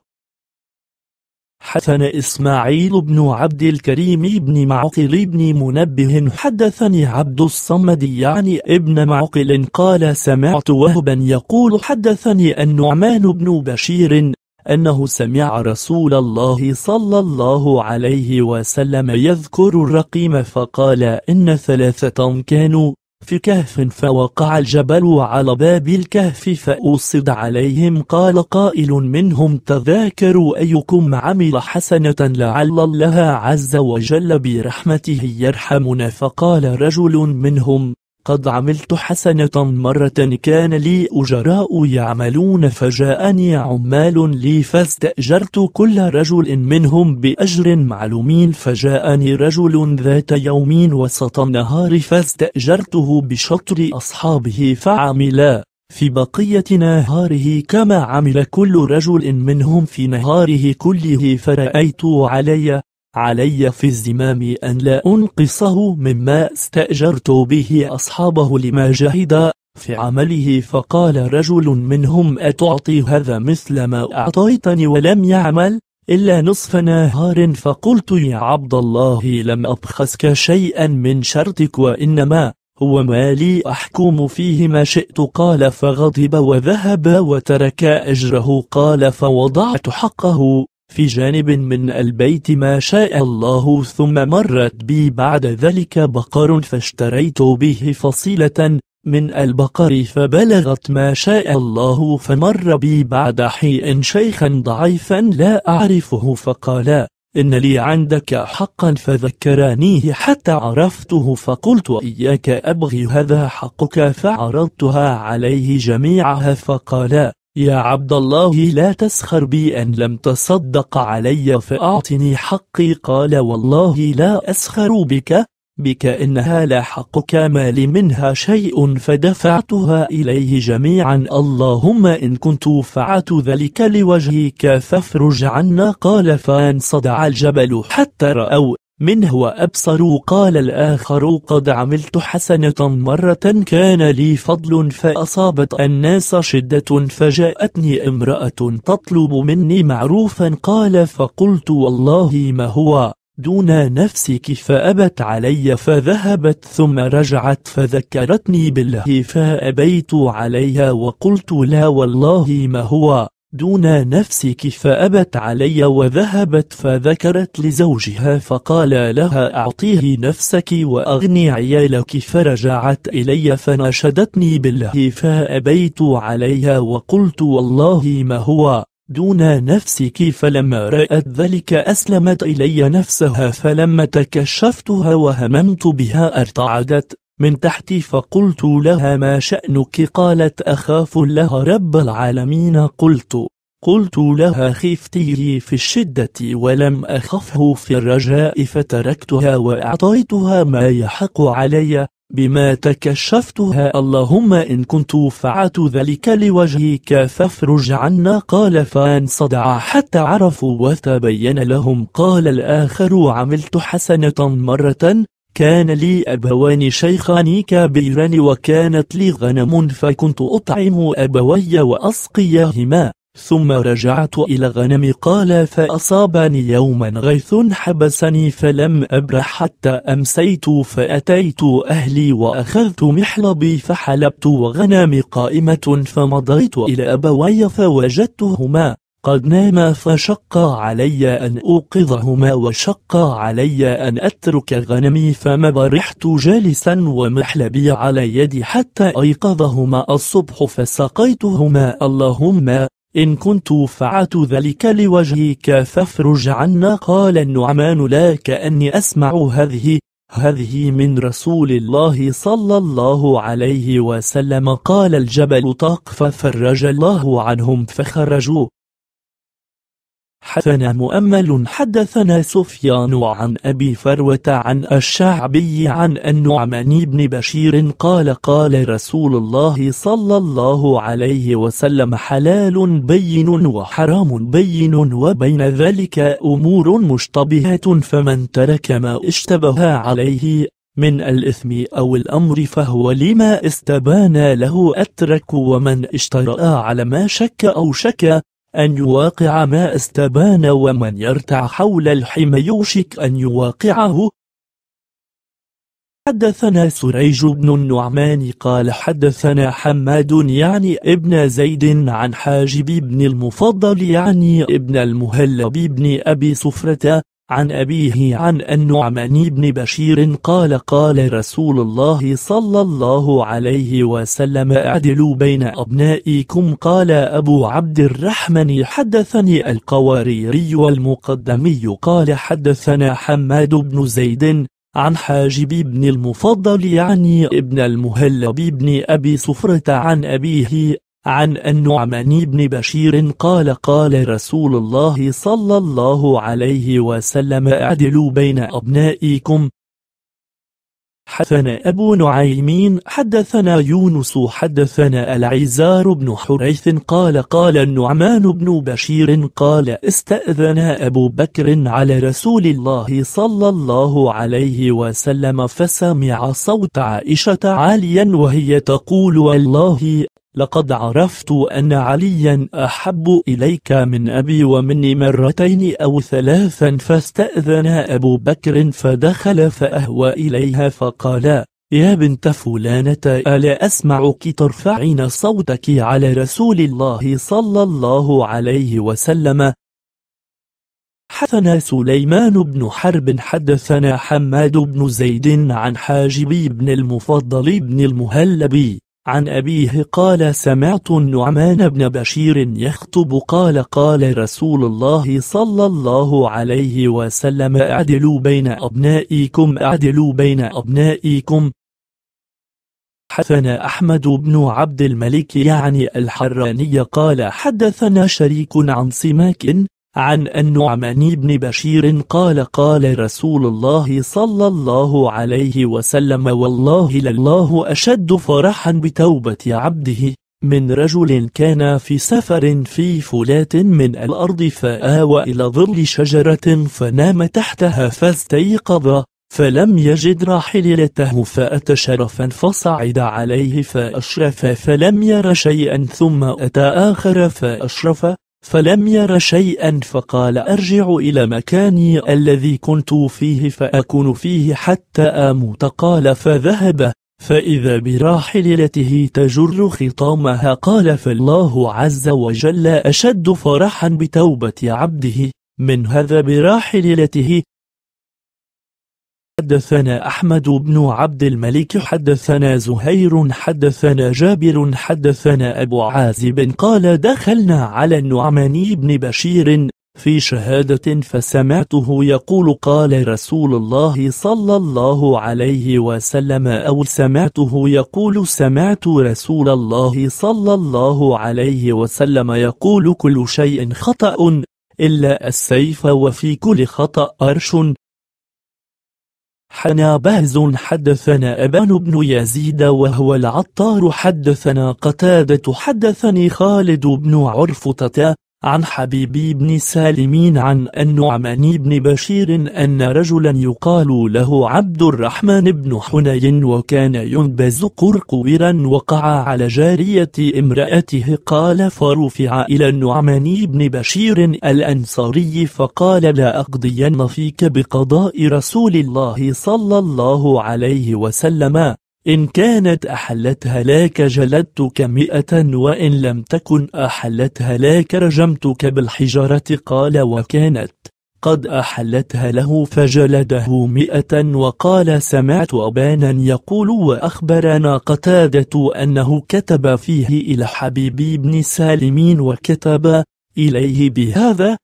حسن إسماعيل بن عبد الكريم بن معقل بن منبه حدثني عبد الصمد يعني ابن معقل قال سمعت وهبا يقول حدثني النعمان بن بشير أنه سمع رسول الله صلى الله عليه وسلم يذكر الرقيم فقال إن ثلاثة كانوا في كهف فوقع الجبل على باب الكهف فأوصد عليهم قال قائل منهم تذاكروا أيكم عمل حسنة لعل الله عز وجل برحمته يرحمنا فقال رجل منهم قد عملت حسنة مرة كان لي أجراء يعملون فجاءني عمال لي فاستأجرت كل رجل منهم بأجر معلومين فجاءني رجل ذات يوم وسط النهار فاستأجرته بشطر أصحابه فعملا في بقية نهاره كما عمل كل رجل منهم في نهاره كله فرأيت علي علي في الزمام أن لا أنقصه مما استأجرت به أصحابه لما جهد في عمله فقال رجل منهم أتعطي هذا مثل ما أعطيتني ولم يعمل إلا نصف نهار فقلت يا عبد الله لم أبخسك شيئا من شرطك وإنما هو مالي أحكم فيه ما شئت قال فغضب وذهب وترك أجره قال فوضعت حقه في جانب من البيت ما شاء الله ثم مرت بي بعد ذلك بقر فاشتريت به فصيلة من البقر فبلغت ما شاء الله فمر بي بعد حين شيخا ضعيفا لا أعرفه فقال إن لي عندك حقا فذكرانيه حتى عرفته فقلت إياك أبغي هذا حقك فعرضتها عليه جميعها فقال يا عبد الله لا تسخر بي أن لم تصدق علي فأعطني حقي قال والله لا أسخر بك بك إنها لا حقك ما لي منها شيء فدفعتها إليه جميعا اللهم إن كنت فعلت ذلك لوجهك فافرج عنا قال فانصدع الجبل حتى رأوا من هو أبصر قال الآخر قد عملت حسنة مرة كان لي فضل فأصابت الناس شدة فجاءتني امرأة تطلب مني معروفا قال فقلت والله ما هو دون نفسك فأبت علي فذهبت ثم رجعت فذكرتني بالله فأبيت عليها وقلت لا والله ما هو دون نفسك فأبت علي وذهبت فذكرت لزوجها فقال لها أعطيه نفسك وأغني عيالك فرجعت إلي فناشدتني بالله فأبيت عليها وقلت والله ما هو دون نفسك فلما رأت ذلك أسلمت إلي نفسها فلما تكشفتها وهممت بها ارتعدت من تحتي فقلت لها ما شأنك قالت أخاف لها رب العالمين قلت قلت لها خفتيه في الشدة ولم أخفه في الرجاء فتركتها وأعطيتها ما يحق علي بما تكشفتها اللهم إن كنت فعلت ذلك لوجهك فافرج عنا قال فانصدع حتى عرفوا وتبين لهم قال الآخر عملت حسنة مرة كان لي أبوان شيخان كبيران وكانت لي غنم فكنت أطعم أبوي وأسقيهما ثم رجعت إلى غنم قال فأصابني يوما غيث حبسني فلم أبرح حتى أمسيت فأتيت أهلي وأخذت محلبي فحلبت وغنم قائمة فمضيت إلى أبوي فوجدتهما قد ناما فشق علي أن أوقظهما وشق علي أن أترك غنمي فما برحت جالسا ومحلبي على يدي حتى أيقظهما الصبح فسقيتهما اللهم إن كنت فعلت ذلك لوجهك فافرج عنا قال النعمان لا كأني أسمع هذه هذه من رسول الله صلى الله عليه وسلم قال الجبل طاق ففرج الله عنهم فخرجوا حدثنا مؤمل حدثنا سفيان عن أبي فروة عن الشعبي عن النعمان بن بشير قال قال رسول الله صلى الله عليه وسلم حلال بين وحرام بين وبين ذلك أمور مشتبهة فمن ترك ما اشتبه عليه من الإثم أو الأمر فهو لما استبان له أترك ومن اشترى على ما شك أو شك أن يواقع ما استبان ومن يرتع حول الحمى يوشك أن يواقعه حدثنا سريج بن النعمان قال حدثنا حماد يعني ابن زيد عن حاجب بن المفضل يعني ابن المهلب بن أبي سفرة عن أبيه عن النعمان بن بشير قال قال رسول الله صلى الله عليه وسلم أعدلوا بين أبنائكم قال أبو عبد الرحمن حدثني القواريري والمقدمي قال حدثنا حماد بن زيد عن حاجب بن المفضل يعني ابن المهلب بن أبي صفرة عن أبيه عن النعمان بن بشير قال قال رسول الله صلى الله عليه وسلم اعدلوا بين أبنائكم حدثنا أبو نعيمين حدثنا يونس حدثنا العزار بن حريث قال قال النعمان بن بشير قال استأذن أبو بكر على رسول الله صلى الله عليه وسلم فسمع صوت عائشة عاليا وهي تقول والله لقد عرفت أن عليا أحب إليك من أبي ومني مرتين أو ثلاثا فاستأذن أبو بكر فدخل فأهوى إليها فقال يا بنت فلانة ألا أسمعك ترفعين صوتك على رسول الله صلى الله عليه وسلم حدثنا سليمان بن حرب حدثنا حماد بن زيد عن حاجبي بن المفضل بن المهلبي عن أبيه قال سمعت النعمان بن بشير يخطب قال قال رسول الله صلى الله عليه وسلم أعدلوا بين أبنائكم أعدلوا بين أبنائكم حدثنا أحمد بن عبد الملك يعني الحراني قال حدثنا شريك عن سماك عن النعمان بن بشير قال قال رسول الله صلى الله عليه وسلم والله لله أشد فرحا بتوبة عبده من رجل كان في سفر في فلات من الأرض فآوى إلى ظل شجرة فنام تحتها فاستيقظ فلم يجد راحلته فأتى شرفا فصعد عليه فأشرف فلم ير شيئا ثم أتى آخر فأشرف فلم ير شيئا فقال أرجع إلى مكاني الذي كنت فيه فأكون فيه حتى أموت قال فذهب فإذا براحلته تجر خطامها قال فالله عز وجل أشد فرحا بتوبة عبده من هذا براحلته حدثنا أحمد بن عبد الملك حدثنا زهير حدثنا جابر حدثنا أبو عازب قال دخلنا على النعمان بن بشير في شهادة فسمعته يقول قال رسول الله صلى الله عليه وسلم أو سمعته يقول سمعت رسول الله صلى الله عليه وسلم يقول كل شيء خطأ إلا السيف وفي كل خطأ أرش حنا بهز حدثنا أبان بن يزيد وهو العطار حدثنا قتادة حدثني خالد بن عرفتة عن حبيب بن سالمين عن النعمان بن بشير أن رجلا يقال له عبد الرحمن بن حنين وكان ينبز قرقورا وقع على جارية امرأته قال فرفع إلى النعمان بن بشير الأنصاري فقال لا أقضين فيك بقضاء رسول الله صلى الله عليه وسلم إن كانت أحلت هلاك جلدتك مئة وإن لم تكن أحلت هلاك رجمتك بالحجارة قال وكانت قد أحلتها له فجلده مئة وقال سمعت أبانا يقول وأخبرنا قتادة أنه كتب فيه إلى حبيبي بن سالمين وكتب إليه بهذا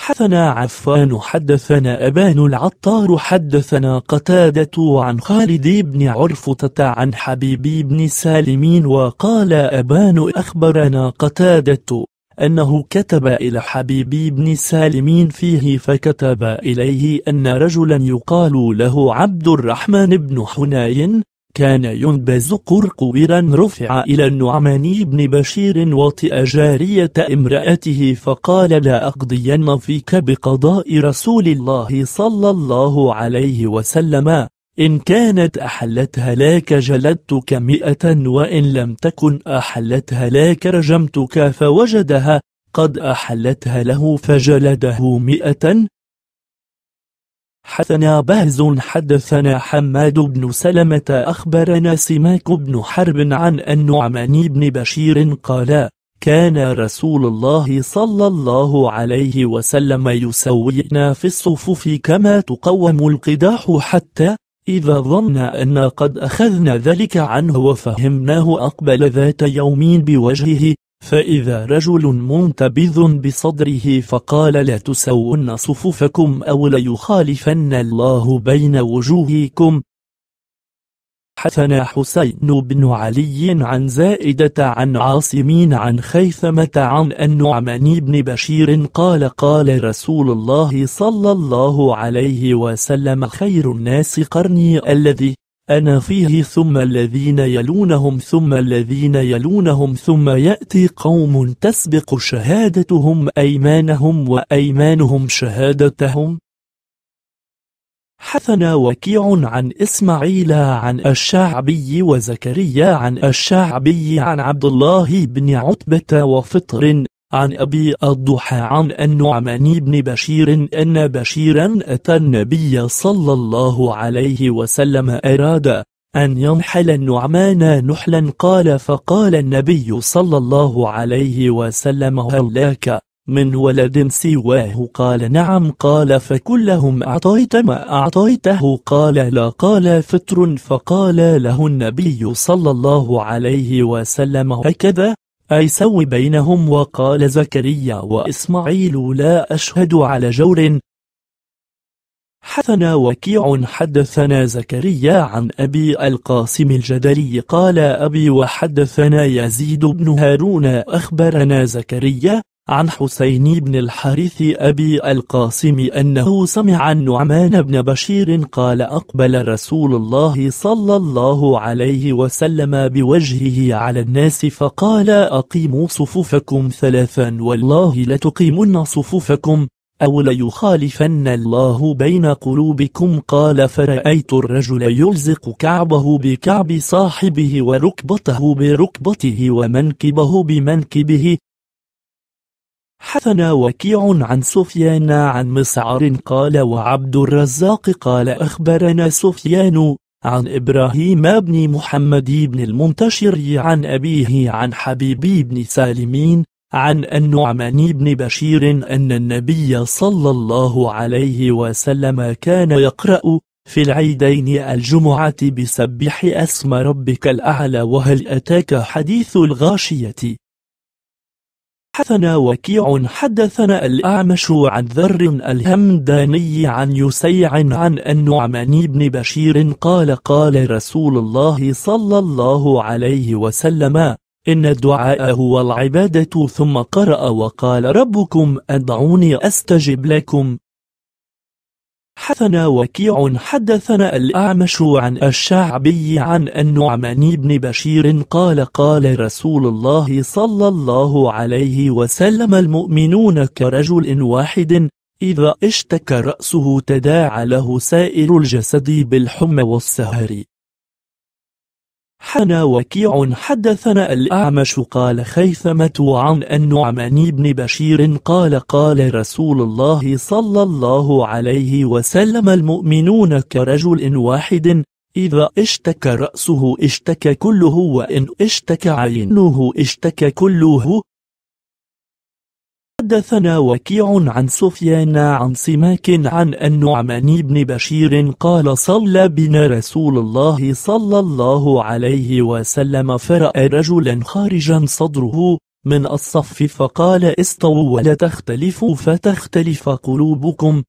حثنا عفان حدثنا أبان العطار حدثنا قتادة عن خالد بن عرفطة عن حبيب بن سالمين وقال أبان أخبرنا قتادة أنه كتب إلى حبيب بن سالمين فيه فكتب إليه أن رجلا يقال له عبد الرحمن بن حنين كان ينبز قرقورا رفع إلى النعمان بن بشير وطئ جارية امرأته فقال لا أقضين فيك بقضاء رسول الله صلى الله عليه وسلم إن كانت أحلت هلاك جلدتك مئة وإن لم تكن أحلت هلاك رجمتك فوجدها قد أحلتها له فجلده مئة حدثنا بهز حدثنا حماد بن سلمة أخبرنا سماك بن حرب عن النعمان بن بشير قال كان رسول الله صلى الله عليه وسلم يسوينا في الصفوف كما تقوم القداح حتى إذا ظن أن قد أخذنا ذلك عنه وفهمناه أقبل ذات يوم بوجهه فإذا رجل منتبذ بصدره فقال لا تسوون صفوفكم أو ليخالفن الله بين وجوهكم حثنا حسين بن علي عن زائدة عن عاصمين عن خيثمة عن النعمان بن بشير قال قال رسول الله صلى الله عليه وسلم خير الناس قرني الذي أنا فيه ثم الذين يلونهم ثم الذين يلونهم ثم يأتي قوم تسبق شهادتهم أيمانهم وأيمانهم شهادتهم حثنا وكيع عن إسماعيل عن الشعبي وزكريا عن الشعبي عن عبد الله بن عتبة وفطر عن أبي الضحى عن النعمان بن بشير أن بشيرا أتى النبي صلى الله عليه وسلم أراد أن ينحل النعمان نحلا قال فقال النبي صلى الله عليه وسلم هل لك من ولد سواه قال نعم قال فكلهم أعطيت ما أعطيته قال لا قال فتر فقال له النبي صلى الله عليه وسلم هكذا أي سو بينهم وقال زكريا وإسماعيل لا أشهد على جور حدثنا وكيع حدثنا زكريا عن أبي القاسم الجدلي قال أبي وحدثنا يزيد بن هارون أخبرنا زكريا عن حسين بن الحارث أبي القاسم أنه سمع النعمان بن بشير قال أقبل رسول الله صلى الله عليه وسلم بوجهه على الناس فقال أقيموا صفوفكم ثلاثا والله لتقيمن صفوفكم أو ليخالفن الله بين قلوبكم قال فرأيت الرجل يلزق كعبه بكعب صاحبه وركبته بركبته ومنكبه بمنكبه حثنا وكيع عن سفيان عن مسعر قال وعبد الرزاق قال أخبرنا سفيان عن إبراهيم بن محمد بن المنتشر عن أبيه عن حبيب بن سالمين عن النعمان بن بشير أن النبي صلى الله عليه وسلم كان يقرأ في العيدين الجمعة بسبح اسم ربك الأعلى وهل أتاك حديث الغاشية حدثنا وكيع حدثنا الأعمش عن ذر الهمداني عن يسيع عن النعمان بن بشير قال قال رسول الله صلى الله عليه وسلم إن الدعاء هو العبادة ثم قرأ وقال ربكم أدعوني أستجب لكم حدثنا وكيع حدثنا الأعمش عن الشعبي عن النعمان بن بشير قال قال رسول الله صلى الله عليه وسلم المؤمنون كرجل واحد إذا اشتكى رأسه تداعى له سائر الجسد بالحمى والسهر حنا وكيع حدثنا الأعمش قال خيثمة عن النعمان بن بشير قال قال رسول الله صلى الله عليه وسلم المؤمنون كرجل واحد إذا اشتكى رأسه اشتكى كله وإن اشتكى عينه اشتكى كله حدثنا وكيع عن سفيان عن سماك عن النعمان بن بشير قال صلى بنا رسول الله صلى الله عليه وسلم فرأى رجلا خارجا صدره من الصف فقال استووا ولا تختلفوا فتختلف قلوبكم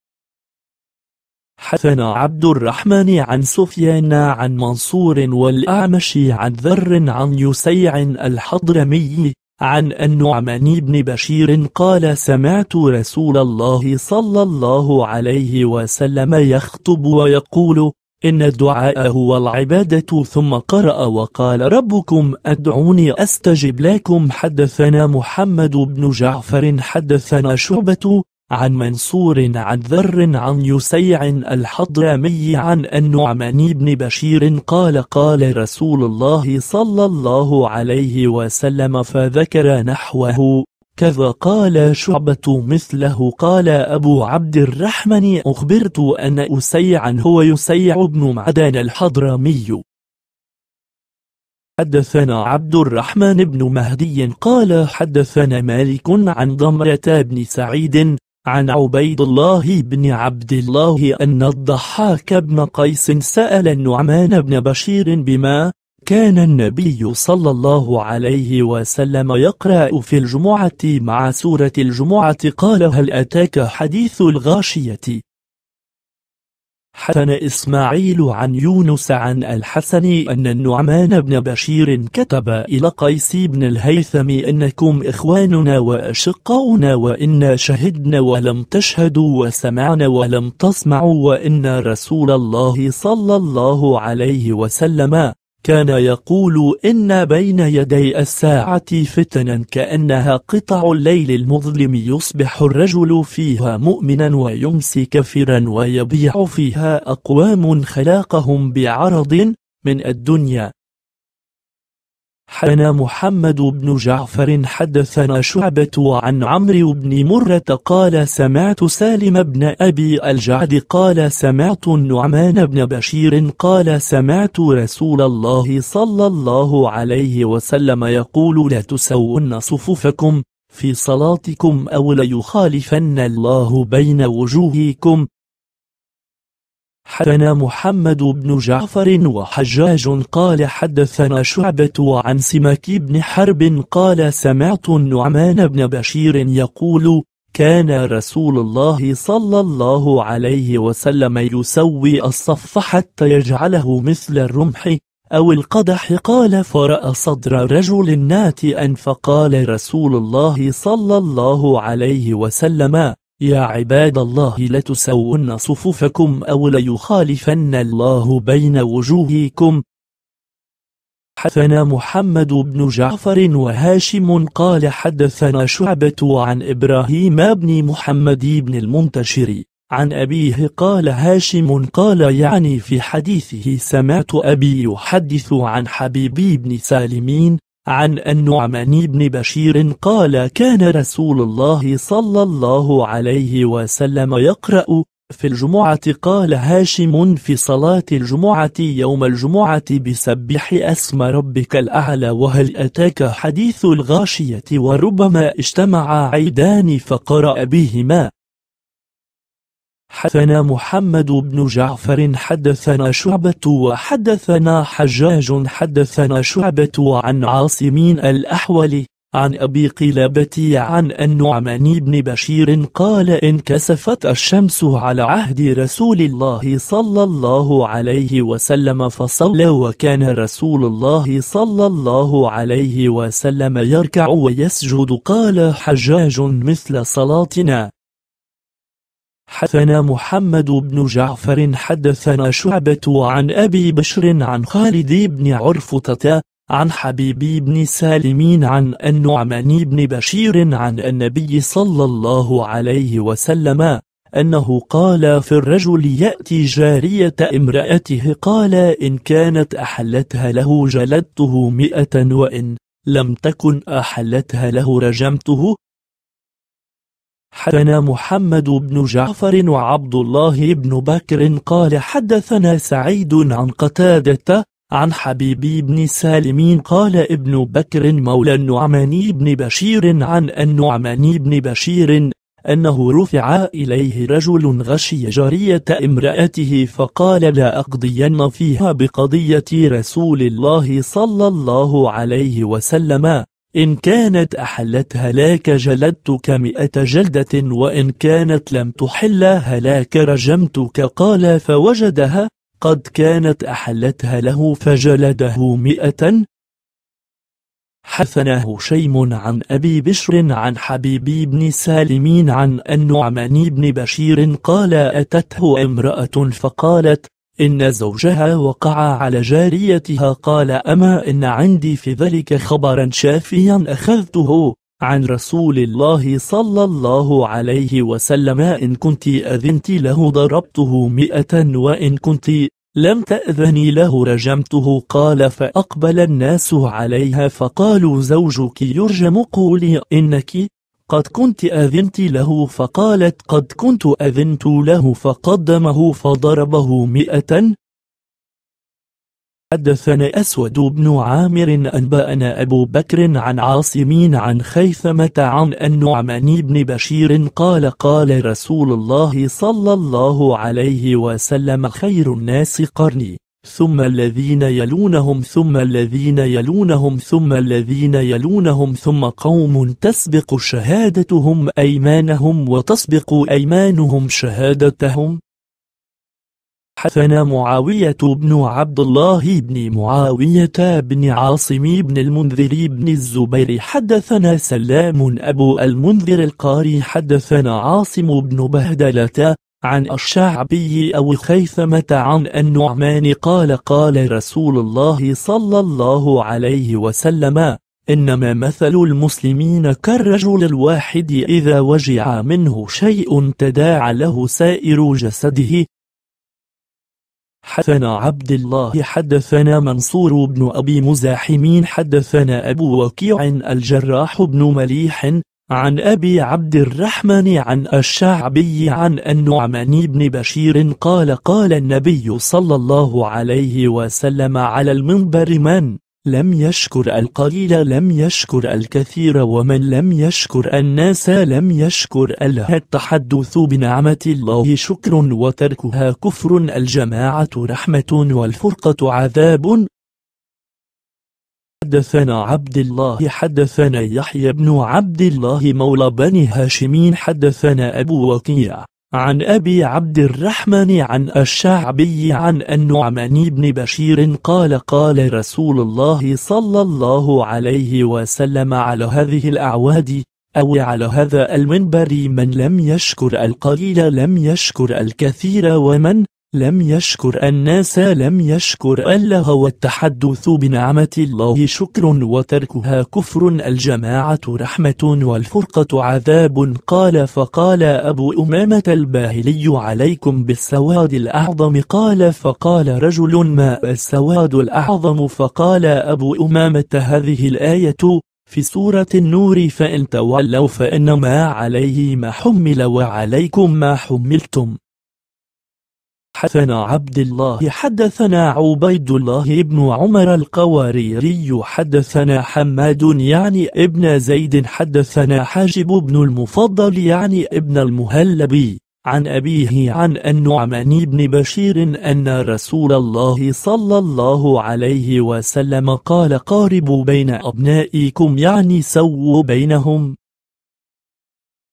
حدثنا عبد الرحمن عن سفيان عن منصور والأعمش عن ذر عن يسيع الحضرمي عن النعمان بن بشير قال سمعت رسول الله صلى الله عليه وسلم يخطب ويقول إن الدعاء هو العبادة ثم قرأ وقال ربكم أدعوني أستجب لكم حدثنا محمد بن جعفر حدثنا شعبة عن منصور عن ذر عن يسيع الحضرمي عن النعمان بن بشير قال قال رسول الله صلى الله عليه وسلم فذكر نحوه كذا قال شعبة مثله قال أبو عبد الرحمن أخبرت أن أسيعا هو يسيع بن معدان الحضرمي حدثنا عبد الرحمن بن مهدي قال حدثنا مالك عن ضمرة بن سعيد عن عبيد الله بن عبد الله أن الضحاك بن قيس سأل النعمان بن بشير بما كان النبي صلى الله عليه وسلم يقرأ في الجمعة مع سورة الجمعة قال هل أتاك حديث الغاشية حدثنا إسماعيل عن يونس عن الحسن أن النعمان بن بشير كتب إلى قيس بن الهيثم أنكم إخواننا وأشقاؤنا وإنا شهدنا ولم تشهدوا وسمعنا ولم تسمعوا وإن رسول الله صلى الله عليه وسلم كان يقول إن بين يدي الساعة فتنا كأنها قطع الليل المظلم يصبح الرجل فيها مؤمنا ويمسي كافرا ويبيع فيها أقوام خلاقهم بعرض من الدنيا حدثنا محمد بن جعفر حدثنا شعبة عن عمرو بن مرة قال سمعت سالم بن أبي الجعد قال سمعت النعمان بن بشير قال سمعت رسول الله صلى الله عليه وسلم يقول لا تسوون صفوفكم في صلاتكم أو ليخالفن الله بين وجوهكم حدثنا محمد بن جعفر وحجاج قال حدثنا شعبة عن سمك بن حرب قال سمعت النعمان بن بشير يقول كان رسول الله صلى الله عليه وسلم يسوي الصف حتى يجعله مثل الرمح أو القدح قال فرأى صدر رجل ناتئا فقال رسول الله صلى الله عليه وسلم يا عباد الله لتسوون صفوفكم أو ليخالفن الله بين وجوهكم حدثنا محمد بن جعفر وهاشم قال حدثنا شعبة عن إبراهيم بن محمد بن المنتشر عن أبيه قال هاشم قال يعني في حديثه سمعت أبي يحدث عن حبيبي بن سالمين عن النعمان بن بشير قال كان رسول الله صلى الله عليه وسلم يقرأ في الجمعة قال هاشم في صلاة الجمعة يوم الجمعة بسبح اسم ربك الأعلى وهل أتاك حديث الغاشية وربما اجتمع عيدان فقرأ بهما حدثنا محمد بن جعفر حدثنا شعبة وحدثنا حجاج حدثنا شعبة عن عاصمين الأحول عن أبي قلابة عن النعمان بن بشير قال انكسفت الشمس على عهد رسول الله صلى الله عليه وسلم فصلى وكان رسول الله صلى الله عليه وسلم يركع ويسجد قال حجاج مثل صلاتنا حدثنا محمد بن جعفر حدثنا شعبة عن أبي بشر عن خالد بن عرفطة عن حبيب بن سالمين عن النعمان بن بشير عن النبي صلى الله عليه وسلم أنه قال في الرجل يأتي جارية امرأته قال إن كانت أحلتها له جلدته مئة وإن لم تكن أحلتها له رجمته حدثنا محمد بن جعفر وعبد الله بن بكر قال حدثنا سعيد عن قتادة عن حبيبي بن سالمين قال ابن بكر مولى النعمان بن بشير عن النعمان بن بشير أنه رفع إليه رجل غشي جارية امرأته فقال لا أقضين فيها بقضية رسول الله صلى الله عليه وسلم إن كانت أحلت هلاك جلدتك مئة جلدة وإن كانت لم تحل هلاك رجمتك قال فوجدها قد كانت أحلتها له فجلده مئة حثنا هشيم عن أبي بشر عن حبيبي بن سالمين عن النعمان بن بشير قال أتته امرأة فقالت إن زوجها وقع على جاريتها قال أما إن عندي في ذلك خبرا شافيا أخذته عن رسول الله صلى الله عليه وسلم إن كنت أذنت له ضربته مئة وإن كنت لم تأذني له رجمته قال فأقبل الناس عليها فقالوا زوجك يرجم قولي إنك قد كنت أذنت له فقالت قد كنت أذنت له فقدمه فضربه مئة حدثنا أسود بن عامر أنبأنا أبو بكر عن عاصمين عن خيثمة عن النعمان بن بشير قال قال رسول الله صلى الله عليه وسلم خير الناس قرني ثم الذين يلونهم ثم الذين يلونهم ثم الذين يلونهم ثم قوم تسبق شهادتهم أيمانهم وتسبق أيمانهم شهادتهم حثنا معاوية بن عبد الله بن معاوية بن عاصم بن المنذر بن الزبير حدثنا سلام أبو المنذر القاري حدثنا عاصم بن بهدلة عن الشعبي أو خيثمة عن النعمان قال قال رسول الله صلى الله عليه وسلم إنما مثل المسلمين كالرجل الواحد إذا وجع منه شيء تداعى له سائر جسده حدثنا عبد الله حدثنا منصور بن أبي مزاحمين حدثنا أبو وكيع الجراح بن مليح عن أبي عبد الرحمن عن الشعبي عن النعمان بن بشير قال قال النبي صلى الله عليه وسلم على المنبر من لم يشكر القليل لم يشكر الكثير ومن لم يشكر الناس لم يشكر الله التحدث بنعمة الله شكر وتركها كفر الجماعة رحمة والفرقة عذاب حدثنا عبد الله حدثنا يحيى بن عبد الله مولى بني هاشم حدثنا أبو وكيع عن أبي عبد الرحمن عن الشعبي عن النعمان بن بشير قال قال رسول الله صلى الله عليه وسلم على هذه الأعواد أو على هذا المنبر من لم يشكر القليل لم يشكر الكثير ومن لم يشكر الناس لم يشكر الله والتحدث بنعمة الله شكر وتركها كفر الجماعة رحمة والفرقة عذاب قال فقال أبو أمامة الباهلي عليكم بالسواد الأعظم قال فقال رجل ما السواد الأعظم فقال أبو أمامة هذه الآية في سورة النور فإن تولوا فإنما عليه ما حمل وعليكم ما حملتم حدثنا عبد الله حدثنا عبيد الله بن عمر القواريري حدثنا حماد يعني ابن زيد حدثنا حاجب بن المفضل يعني ابن المهلبي عن أبيه عن النعمان بن بشير أن رسول الله صلى الله عليه وسلم قال قاربوا بين أبنائكم يعني سووا بينهم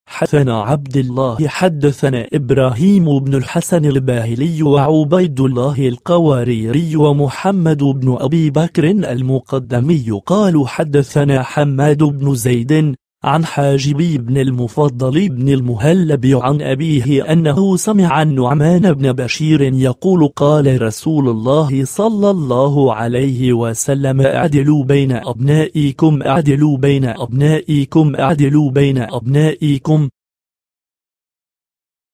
حدثنا عبد الله حدثنا إبراهيم بن الحسن الباهلي وعبيد الله القواريري ومحمد بن أبي بكر المقدمي قالوا حدثنا حماد بن زيد عن حاجب بن المفضل بن المهلب عن أبيه أنه سمع النعمان بن بشير يقول قال رسول الله صلى الله عليه وسلم أعدلوا بين أبنائكم أعدلوا بين أبنائكم أعدلوا بين أبنائكم